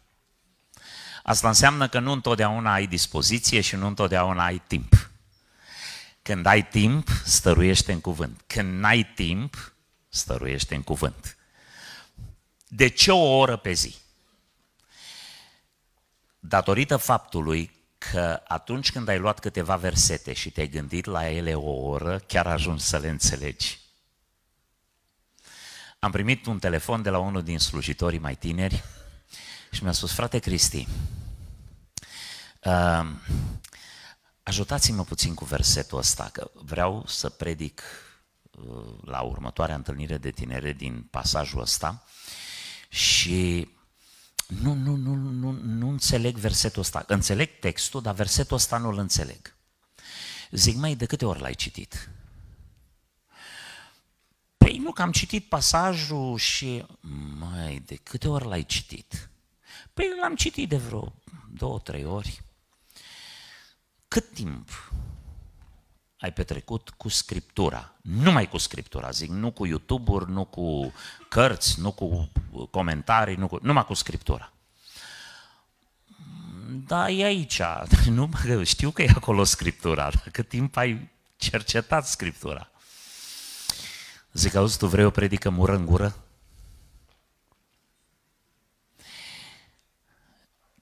Asta înseamnă că nu întotdeauna ai dispoziție și nu întotdeauna ai timp. Când ai timp, stăruiește în cuvânt. Când n-ai timp, stăruiește în cuvânt. De ce o oră pe zi? Datorită faptului că atunci când ai luat câteva versete și te-ai gândit la ele o oră, chiar ajungi să le înțelegi. Am primit un telefon de la unul din slujitorii mai tineri și mi-a spus, frate Cristi, uh, ajutați-mă puțin cu versetul ăsta, că vreau să predic uh, la următoarea întâlnire de tinere din pasajul ăsta și nu, nu, nu, nu, nu înțeleg versetul ăsta. Înțeleg textul, dar versetul ăsta nu-l înțeleg. Zic, mai de câte ori l-ai citit? Păi nu, că am citit pasajul și... Mai de câte ori l-ai citit? Păi l-am citit de vreo două, trei ori. Cât timp? ai petrecut cu Scriptura. Numai cu Scriptura, zic, nu cu YouTube-uri, nu cu cărți, nu cu comentarii, nu cu, numai cu Scriptura. Da, e aici, nu, știu că e acolo Scriptura, Cât timp ai cercetat Scriptura. Zic, auzi, tu vrei o predică mură în gură?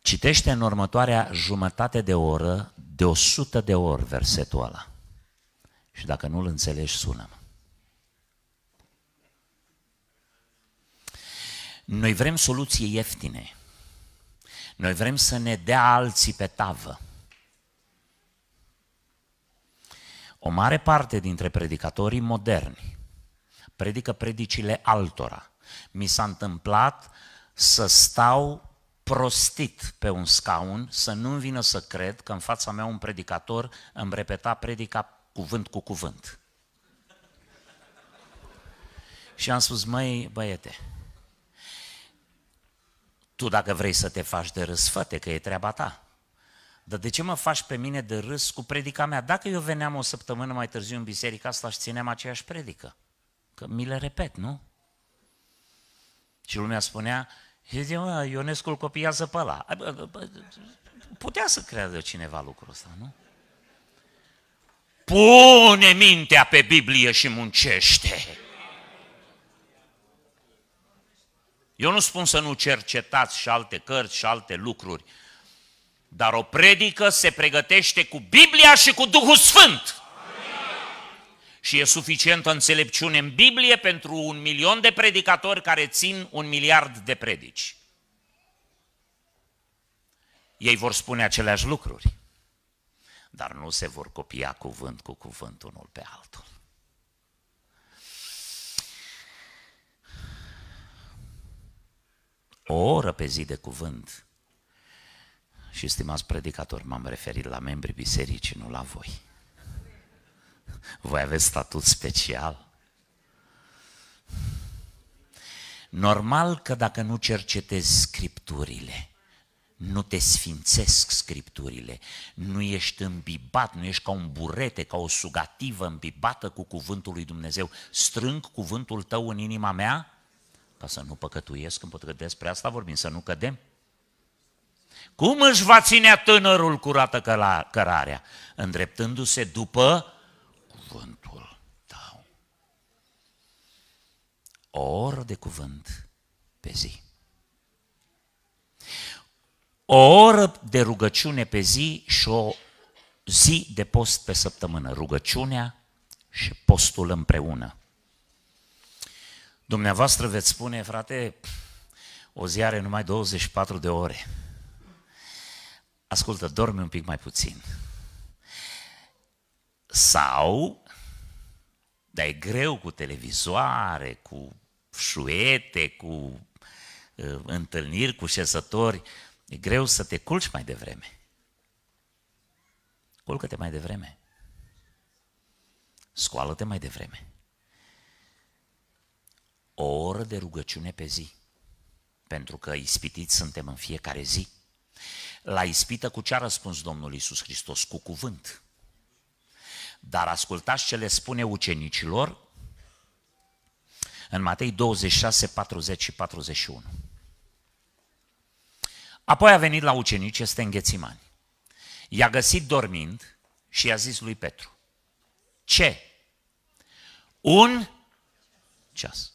Citește în următoarea jumătate de oră de 100 de ori versetul ăla și dacă nu-l înțelegi, sună -mă. Noi vrem soluții ieftine. Noi vrem să ne dea alții pe tavă. O mare parte dintre predicatorii moderni predică predicile altora. Mi s-a întâmplat să stau prostit pe un scaun, să nu-mi vină să cred că în fața mea un predicator îmi repeta predica cuvânt cu cuvânt. Și am spus, măi băiete, tu dacă vrei să te faci de râs, fă-te, că e treaba ta. Dar de ce mă faci pe mine de râs cu predica mea? Dacă eu veneam o săptămână mai târziu în biserica asta și țineam aceeași predică. Că mi le repet, nu? Și lumea spunea, Ionescu l copiază pe ăla. Putea să creadă cineva lucrul ăsta, nu? Pune mintea pe Biblie și muncește. Eu nu spun să nu cercetați și alte cărți și alte lucruri, dar o predică se pregătește cu Biblia și cu Duhul Sfânt. Și e suficientă înțelepciune în Biblie pentru un milion de predicatori care țin un miliard de predici. Ei vor spune aceleași lucruri dar nu se vor copia cuvânt cu cuvânt unul pe altul. O oră pe zi de cuvânt. Și, stimați predicatori, m-am referit la membrii bisericii, nu la voi. Voi aveți statut special. Normal că dacă nu cercetezi scripturile, nu te sfințesc scripturile, nu ești îmbibat, nu ești ca un burete, ca o sugativă îmbibată cu cuvântul lui Dumnezeu. Strâng cuvântul tău în inima mea ca să nu păcătuiesc împotriva despre asta vorbim, să nu cădem. Cum își va ține tânărul curată căla, cărarea? Îndreptându-se după cuvântul tău. O oră de cuvânt pe zi o oră de rugăciune pe zi și o zi de post pe săptămână. Rugăciunea și postul împreună. Dumneavoastră veți spune, frate, o zi are numai 24 de ore. Ascultă, dormi un pic mai puțin. Sau, dar e greu cu televizoare, cu șuete, cu uh, întâlniri cu șezători, E greu să te culci mai devreme. Culcă-te mai devreme. Scoală-te mai devreme. O oră de rugăciune pe zi. Pentru că ispitiți suntem în fiecare zi. La ispită cu ce a răspuns Domnul Isus Hristos? Cu cuvânt. Dar ascultați ce le spune ucenicilor în Matei 26, 40 și 41. Apoi a venit la ucenici, este înghețimani. I-a găsit dormind și i-a zis lui Petru, ce? Un ceas.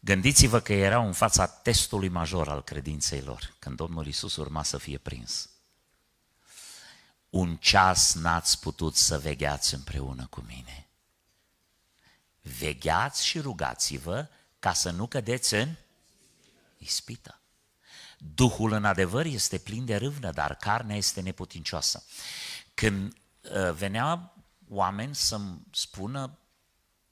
Gândiți-vă că erau în fața testului major al credinței lor, când Domnul Isus urma să fie prins. Un ceas n-ați putut să vegheați împreună cu mine. Vegheați și rugați-vă ca să nu cădeți în ispită. Duhul în adevăr este plin de râvnă, dar carnea este neputincioasă. Când ă, venea oameni să-mi spună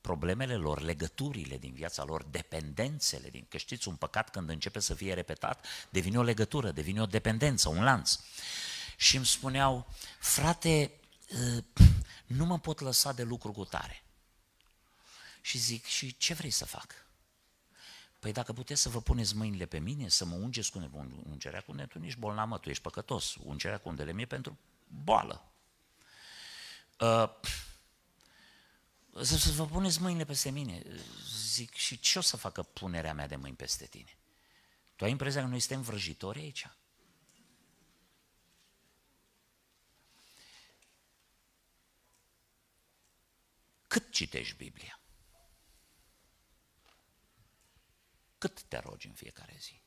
problemele lor, legăturile din viața lor, dependențele din... Că știți, un păcat când începe să fie repetat, devine o legătură, devine o dependență, un lanț. Și îmi spuneau, frate, ă, nu mă pot lăsa de lucru cu tare. Și zic, și ce vrei să fac? Păi dacă puteți să vă puneți mâinile pe mine, să mă ungeți cu ungerea cu tu nici bolnav, mă, tu ești păcătos. Ungerea cu undele mie pentru boală. Uh, să vă puneți mâinile peste mine. Zic, și ce o să facă punerea mea de mâini peste tine? Tu ai impresia că noi suntem vrăjitori aici? Cât citești Biblia? Cât te rogi în fiecare zi?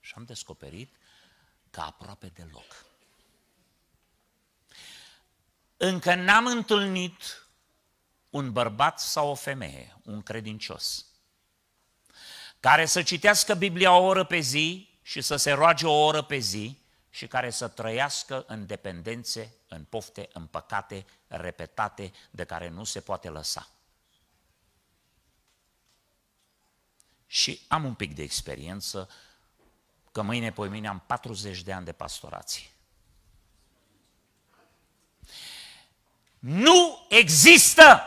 Și am descoperit că aproape deloc. Încă n-am întâlnit un bărbat sau o femeie, un credincios, care să citească Biblia o oră pe zi și să se roage o oră pe zi și care să trăiască în dependențe, în pofte, în păcate repetate de care nu se poate lăsa. și am un pic de experiență, că mâine, mine am 40 de ani de pastorație. Nu există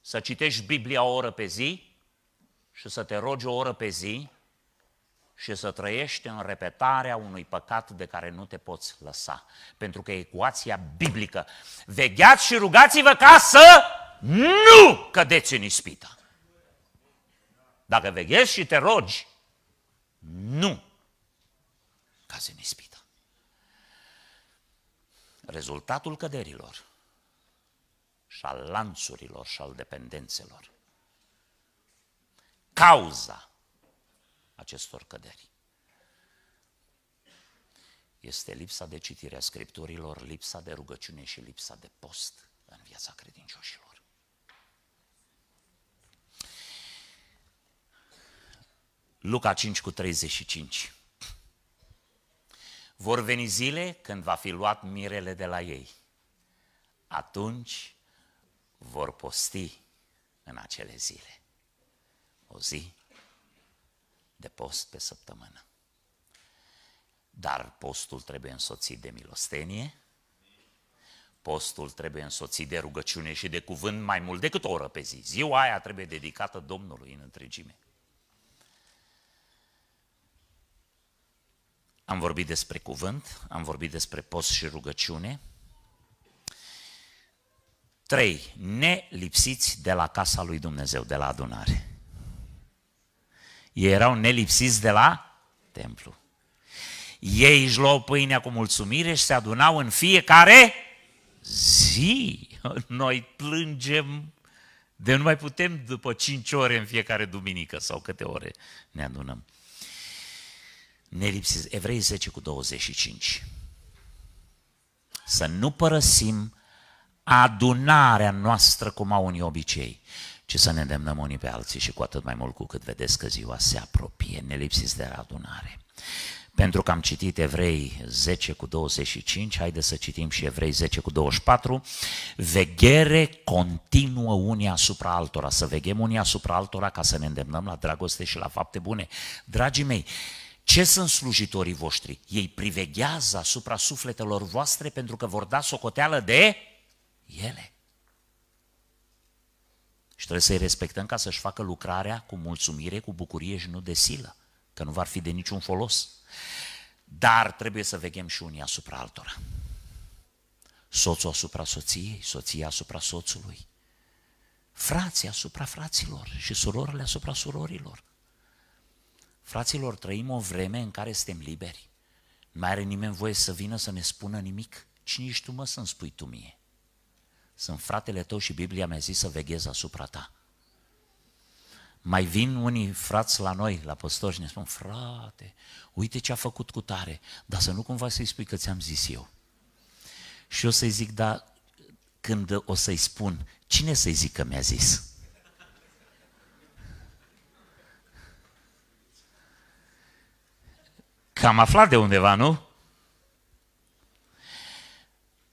să citești Biblia o oră pe zi și să te rogi o oră pe zi și să trăiești în repetarea unui păcat de care nu te poți lăsa. Pentru că e ecuația biblică. Vegheați și rugați-vă ca să nu cădeți în ispită. Dacă veghezi și te rogi, nu cazi în ispită. Rezultatul căderilor și al lanțurilor și al dependențelor. Cauza acestor căderi este lipsa de citire a Scripturilor, lipsa de rugăciune și lipsa de post în viața credincioșilor. Luca 5 cu 35. Vor veni zile când va fi luat mirele de la ei. Atunci vor posti în acele zile. O zi de post pe săptămână. Dar postul trebuie însoțit de milostenie, postul trebuie însoțit de rugăciune și de cuvânt mai mult decât o oră pe zi. Ziua aia trebuie dedicată Domnului în întregime. Am vorbit despre cuvânt, am vorbit despre post și rugăciune. 3. Ne lipsiți de la casa lui Dumnezeu, de la adunare. Ei erau nelipsiți de la templu. Ei își luau pâinea cu mulțumire și se adunau în fiecare zi. Noi plângem de nu mai putem după 5 ore în fiecare duminică sau câte ore ne adunăm ne lipsesc. Evrei 10 cu 25. Să nu părăsim adunarea noastră cum au unii obicei, ci să ne îndemnăm unii pe alții și cu atât mai mult cu cât vedeți că ziua se apropie, ne lipsiți de la adunare. Pentru că am citit Evrei 10 cu 25, haideți să citim și Evrei 10 cu 24, veghere continuă unii asupra altora, să veghem unii asupra altora ca să ne îndemnăm la dragoste și la fapte bune. Dragii mei, ce sunt slujitorii voștri? Ei priveghează asupra sufletelor voastre pentru că vor da socoteală de ele. Și trebuie să-i respectăm ca să-și facă lucrarea cu mulțumire, cu bucurie și nu de silă, că nu va fi de niciun folos. Dar trebuie să veghem și unii asupra altora. Soțul asupra soției, soția asupra soțului, frații asupra fraților și surorile asupra surorilor. Fraților, trăim o vreme în care suntem liberi. Nu mai are nimeni voie să vină să ne spună nimic. Cine ești tu, mă, să-mi spui tu mie? Sunt fratele tău și Biblia mi-a zis să veghez asupra ta. Mai vin unii frați la noi, la păstori, și ne spun, frate, uite ce a făcut cu tare, dar să nu cumva să-i spui că ți-am zis eu. Și o să-i zic, da, când o să-i spun, cine să-i zic că mi-a zis? Că am aflat de undeva, nu?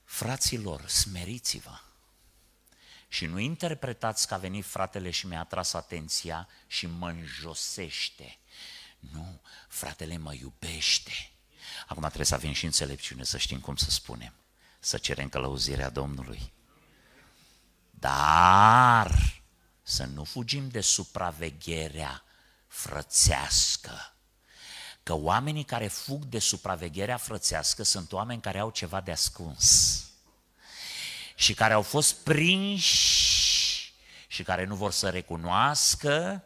Fraților, smeriți-vă și nu interpretați că a venit fratele și mi-a atras atenția și mă înjosește. Nu, fratele mă iubește. Acum trebuie să avem și înțelepciune, să știm cum să spunem, să cerem călăuzirea Domnului. Dar să nu fugim de supravegherea frățească că oamenii care fug de supravegherea frățească sunt oameni care au ceva de ascuns și care au fost prinși și care nu vor să recunoască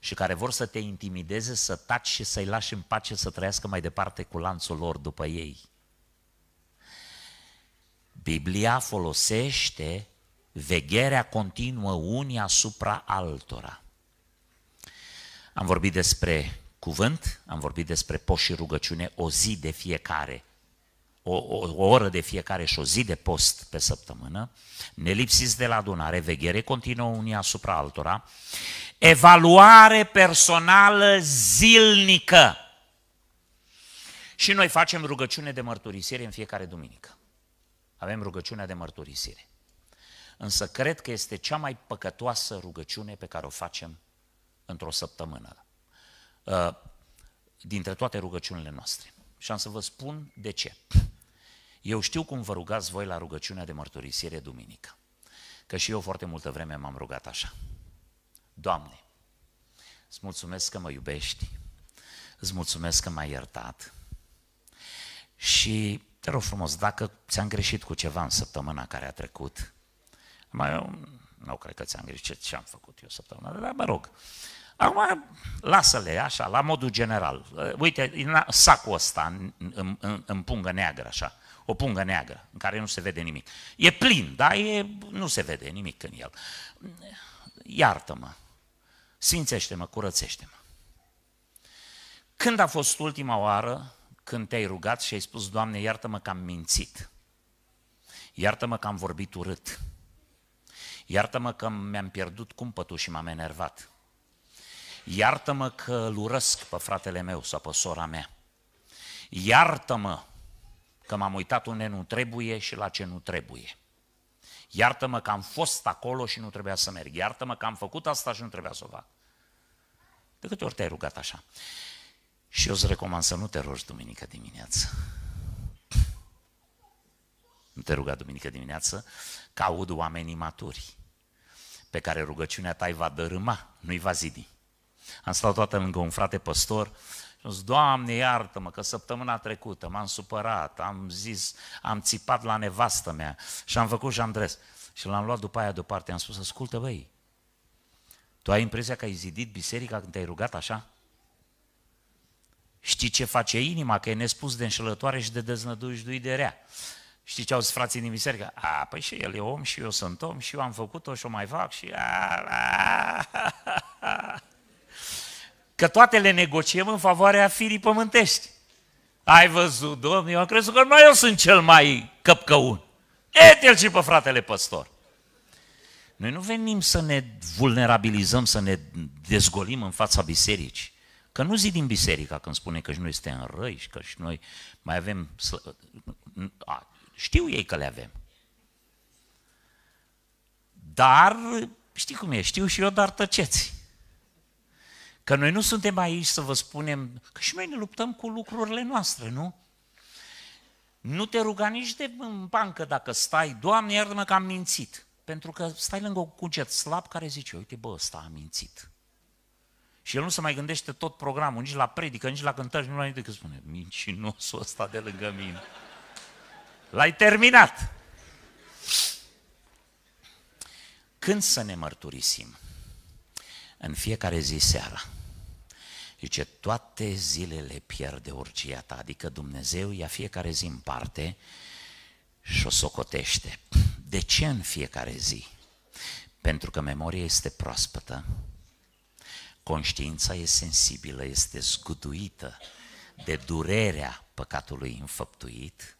și care vor să te intimideze, să taci și să-i lași în pace să trăiască mai departe cu lanțul lor după ei. Biblia folosește vegherea continuă unii asupra altora. Am vorbit despre cuvânt, am vorbit despre post și rugăciune, o zi de fiecare, o, o, o oră de fiecare și o zi de post pe săptămână, ne lipsiți de la adunare, veghere continuă unii asupra altora, evaluare personală zilnică. Și noi facem rugăciune de mărturisire în fiecare duminică. Avem rugăciunea de mărturisire. Însă cred că este cea mai păcătoasă rugăciune pe care o facem într-o săptămână. Uh, dintre toate rugăciunile noastre. Și am să vă spun de ce. Eu știu cum vă rugați voi la rugăciunea de mărturisire duminică. Că și eu foarte multă vreme m-am rugat așa. Doamne, îți mulțumesc că mă iubești, îți mulțumesc că m-ai iertat și te rog frumos, dacă ți-am greșit cu ceva în săptămâna care a trecut, mai eu nu cred că ți-am greșit ce am făcut eu săptămâna, dar mă rog, Acum, lasă-le așa, la modul general. Uh, uite, sacul ăsta în, în, în, în pungă neagră, așa, o pungă neagră, în care nu se vede nimic. E plin, dar e, nu se vede nimic în el. Iartă-mă, Sfințește-mă, curățește-mă. Când a fost ultima oară când te-ai rugat și ai spus, Doamne, iartă-mă că am mințit, iartă-mă că am vorbit urât, iartă-mă că mi-am pierdut cumpătul și m-am enervat, Iartă-mă că îl urăsc pe fratele meu sau pe sora mea. Iartă-mă că m-am uitat unde nu trebuie și la ce nu trebuie. Iartă-mă că am fost acolo și nu trebuia să merg. Iartă-mă că am făcut asta și nu trebuia să o fac. De câte ori te-ai rugat așa? Și eu îți recomand să nu te rogi duminică dimineață. Nu te ruga duminică dimineață, că aud oamenii maturi, pe care rugăciunea ta îi va dărâma, nu îi va zidi. Am stat toată lângă un frate păstor și am zis, Doamne iartă-mă că săptămâna trecută m-am supărat, am zis, am țipat la nevastă mea și am făcut și am dres. Și l-am luat după aia deoparte, am spus, ascultă băi, tu ai impresia că ai zidit biserica când te-ai rugat așa? Știi ce face inima, că e nespus de înșelătoare și de deznădujdui de rea. Știi ce au zis frații din biserică? A, păi și el e om și eu sunt om și eu am făcut-o și o mai fac și... A, a, a, a, a. Că toate le negociem în favoarea firii pământești. Ai văzut, domnule, eu am crezut că noi eu sunt cel mai căpcăun. Etel și pe fratele păstor. Noi nu venim să ne vulnerabilizăm, să ne dezgolim în fața bisericii. Că nu zidim biserica când spune că și noi suntem răi și că și noi mai avem... A, știu ei că le avem. Dar, știi cum e, știu și eu, dar tăceți. Că noi nu suntem aici să vă spunem că și noi ne luptăm cu lucrurile noastre, nu? Nu te ruga nici de în bancă dacă stai, Doamne iartă-mă că am mințit. Pentru că stai lângă un cuget slab care zice, uite bă, ăsta a mințit. Și el nu se mai gândește tot programul, nici la predică, nici la cântări, nu la nimic, că spune, mincinosul ăsta de lângă mine. L-ai terminat! Când să ne mărturisim? În fiecare zi seara. Zice, toate zilele pierde urgia ta, adică Dumnezeu ia fiecare zi în parte și o socotește. De ce în fiecare zi? Pentru că memoria este proaspătă, conștiința e sensibilă, este zguduită de durerea păcatului înfăptuit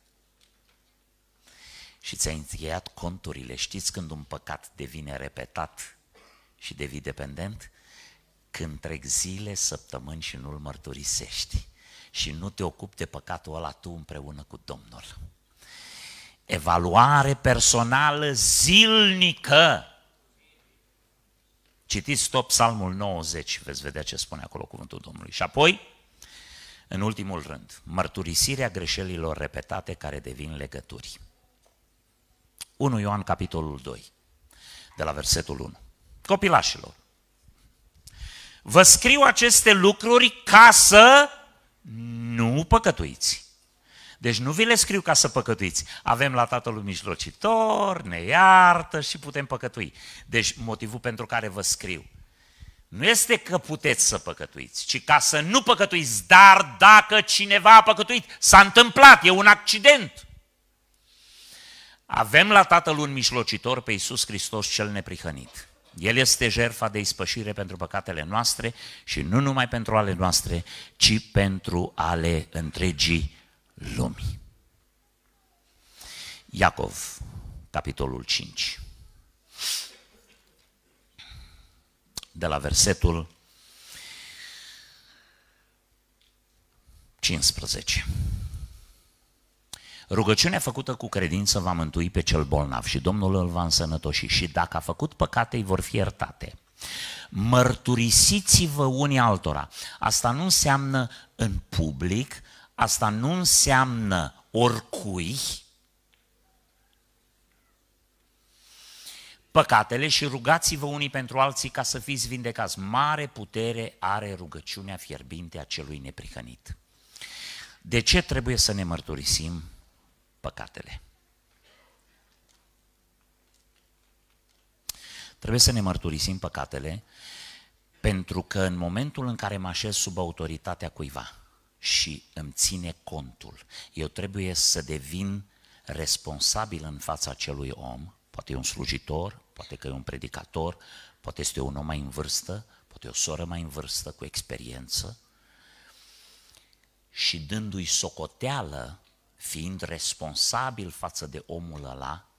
și ți-ai încheiat conturile. Știți când un păcat devine repetat și devii dependent? că întreg zile, săptămâni și nu-L mărturisești și nu te ocupi de păcatul ăla tu împreună cu Domnul. Evaluare personală zilnică. Citiți tot Psalmul 90, veți vedea ce spune acolo cuvântul Domnului. Și apoi, în ultimul rând, mărturisirea greșelilor repetate care devin legături. 1 Ioan capitolul 2, de la versetul 1. Copilașilor, Vă scriu aceste lucruri ca să nu păcătuiți. Deci nu vi le scriu ca să păcătuiți. Avem la Tatăl mijlocitor, ne iartă și putem păcătui. Deci motivul pentru care vă scriu nu este că puteți să păcătuiți, ci ca să nu păcătuiți, dar dacă cineva a păcătuit, s-a întâmplat, e un accident. Avem la Tatăl un mijlocitor pe Iisus Hristos cel neprihănit. El este jertfa de ispășire pentru păcatele noastre și nu numai pentru ale noastre, ci pentru ale întregii lumi. Iacov, capitolul 5. De la versetul 15. Rugăciunea făcută cu credință va mântui pe cel bolnav și Domnul îl va însănătoși și dacă a făcut păcate, îi vor fi iertate. Mărturisiți-vă unii altora. Asta nu înseamnă în public, asta nu înseamnă oricui. Păcatele și rugați-vă unii pentru alții ca să fiți vindecați. Mare putere are rugăciunea fierbinte a celui neprihănit. De ce trebuie să ne mărturisim? păcatele. Trebuie să ne mărturisim păcatele, pentru că în momentul în care mă așez sub autoritatea cuiva și îmi ține contul, eu trebuie să devin responsabil în fața acelui om, poate e un slujitor, poate că e un predicator, poate este un om mai în vârstă, poate o soră mai în vârstă cu experiență, și dându-i socoteală fiind responsabil față de omul ăla,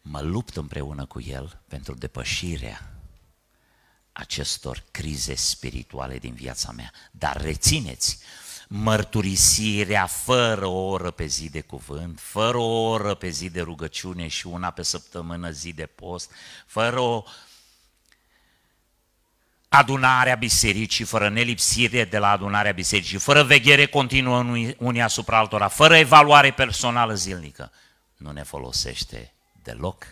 mă lupt împreună cu el pentru depășirea acestor crize spirituale din viața mea. Dar rețineți, mărturisirea fără o oră pe zi de cuvânt, fără o oră pe zi de rugăciune și una pe săptămână zi de post, fără o adunarea bisericii, fără nelipsire de la adunarea bisericii, fără veghere continuă unii asupra altora, fără evaluare personală zilnică, nu ne folosește deloc.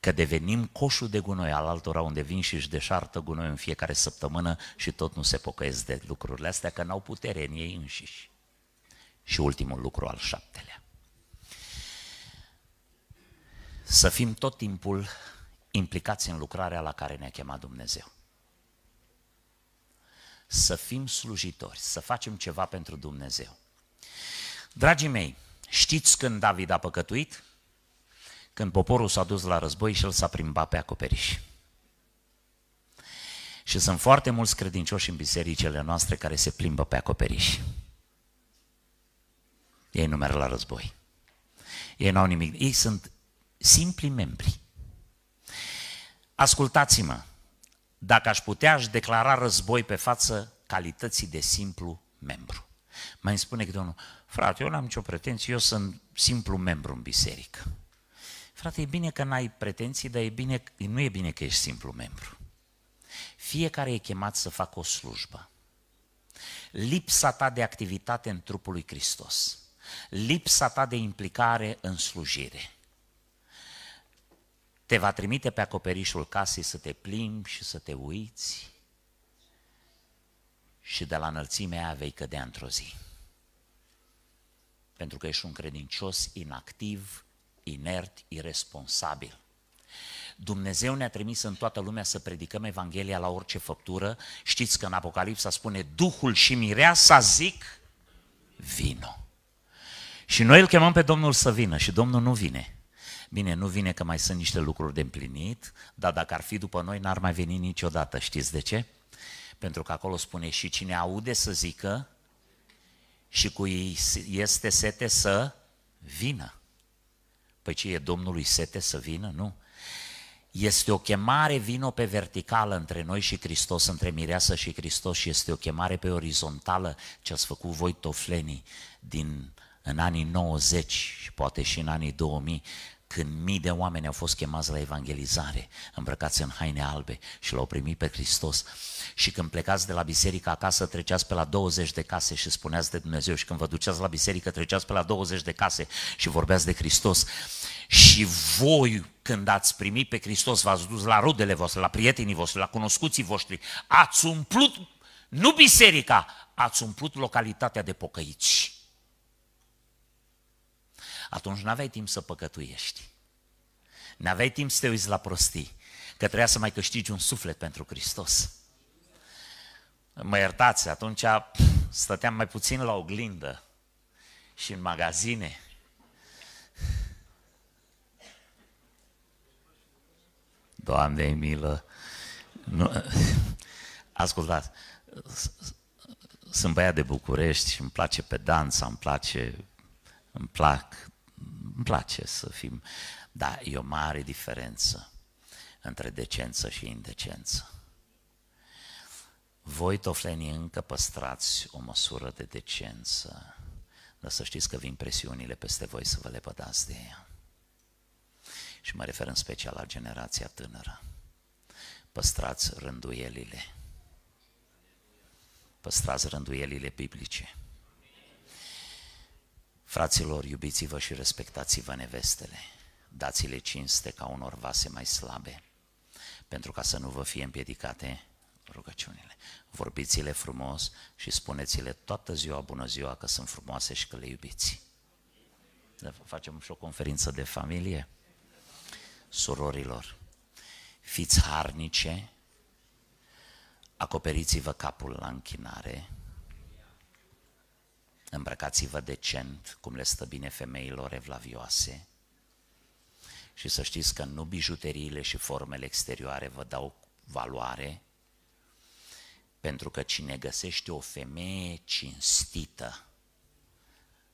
Că devenim coșul de gunoi al altora unde vin și își deșartă gunoi în fiecare săptămână și tot nu se pocăiesc de lucrurile astea, că n-au putere în ei înșiși. Și ultimul lucru al șaptelea. Să fim tot timpul implicați în lucrarea la care ne-a chemat Dumnezeu să fim slujitori, să facem ceva pentru Dumnezeu. Dragii mei, știți când David a păcătuit? Când poporul s-a dus la război și el s-a plimbat pe acoperiș. Și sunt foarte mulți credincioși în bisericile noastre care se plimbă pe acoperiș. Ei nu merg la război. Ei nu au nimic. Ei sunt simpli membri. Ascultați-mă, dacă aș putea, aș declara război pe față calității de simplu membru. Mai îmi spune că domnul, frate, eu n-am nicio pretenție, eu sunt simplu membru în biserică. Frate, e bine că n-ai pretenții, dar e bine, nu e bine că ești simplu membru. Fiecare e chemat să facă o slujbă. Lipsa ta de activitate în trupul lui Hristos, lipsa ta de implicare în slujire – te va trimite pe acoperișul casei să te plimbi și să te uiți și de la înălțimea aia vei cădea într-o zi. Pentru că ești un credincios inactiv, inert, irresponsabil. Dumnezeu ne-a trimis în toată lumea să predicăm Evanghelia la orice făptură. Știți că în Apocalipsa spune Duhul și Mireasa zic vino. Și noi îl chemăm pe Domnul să vină și Domnul nu vine. Bine, nu vine că mai sunt niște lucruri de împlinit, dar dacă ar fi după noi, n-ar mai veni niciodată. Știți de ce? Pentru că acolo spune și cine aude să zică și cu ei este sete să vină. Păi ce e Domnului sete să vină? Nu. Este o chemare vino pe verticală între noi și Hristos, între Mireasa și Hristos și este o chemare pe orizontală ce ați făcut voi toflenii din, în anii 90 și poate și în anii 2000 când mii de oameni au fost chemați la evangelizare, îmbrăcați în haine albe și l-au primit pe Hristos. Și când plecați de la biserică acasă, treceați pe la 20 de case și spuneați de Dumnezeu. Și când vă duceați la biserică, treceați pe la 20 de case și vorbeați de Hristos. Și voi, când ați primit pe Hristos, v-ați dus la rudele voastre, la prietenii voștri, la cunoscuții voștri, ați umplut, nu biserica, ați umplut localitatea de pocăiți atunci nu aveai timp să păcătuiești. nu aveai timp să te uiți la prostii, că trebuia să mai câștigi un suflet pentru Hristos. Mă iertați, atunci stăteam mai puțin la oglindă și în magazine. Doamne, milă! Nu. Ascultați, sunt băiat de București și îmi place dansa, îmi place, îmi plac îmi place să fim, dar e o mare diferență între decență și indecență. Voi, toflenii, încă păstrați o măsură de decență, dar să știți că vin presiunile peste voi să vă lepădați de ea. Și mă refer în special la generația tânără. Păstrați rânduielile. Păstrați rânduielile biblice. Fraților, iubiți-vă și respectați-vă nevestele, dați-le cinste ca unor vase mai slabe, pentru ca să nu vă fie împiedicate rugăciunile. Vorbiți-le frumos și spuneți-le toată ziua bună ziua că sunt frumoase și că le iubiți. Facem și o conferință de familie. Surorilor, fiți harnice, acoperiți-vă capul la închinare, îmbrăcați-vă decent, cum le stă bine femeilor evlavioase. Și să știți că nu bijuteriile și formele exterioare vă dau valoare, pentru că cine găsește o femeie cinstită,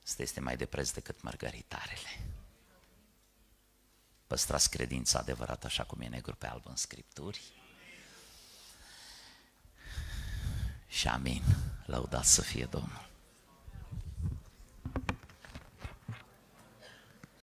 asta este mai de preț decât mărgăritarele. Păstrați credința adevărată așa cum e negru pe alb în Scripturi. Și amin. Lăudați să fie Domnul.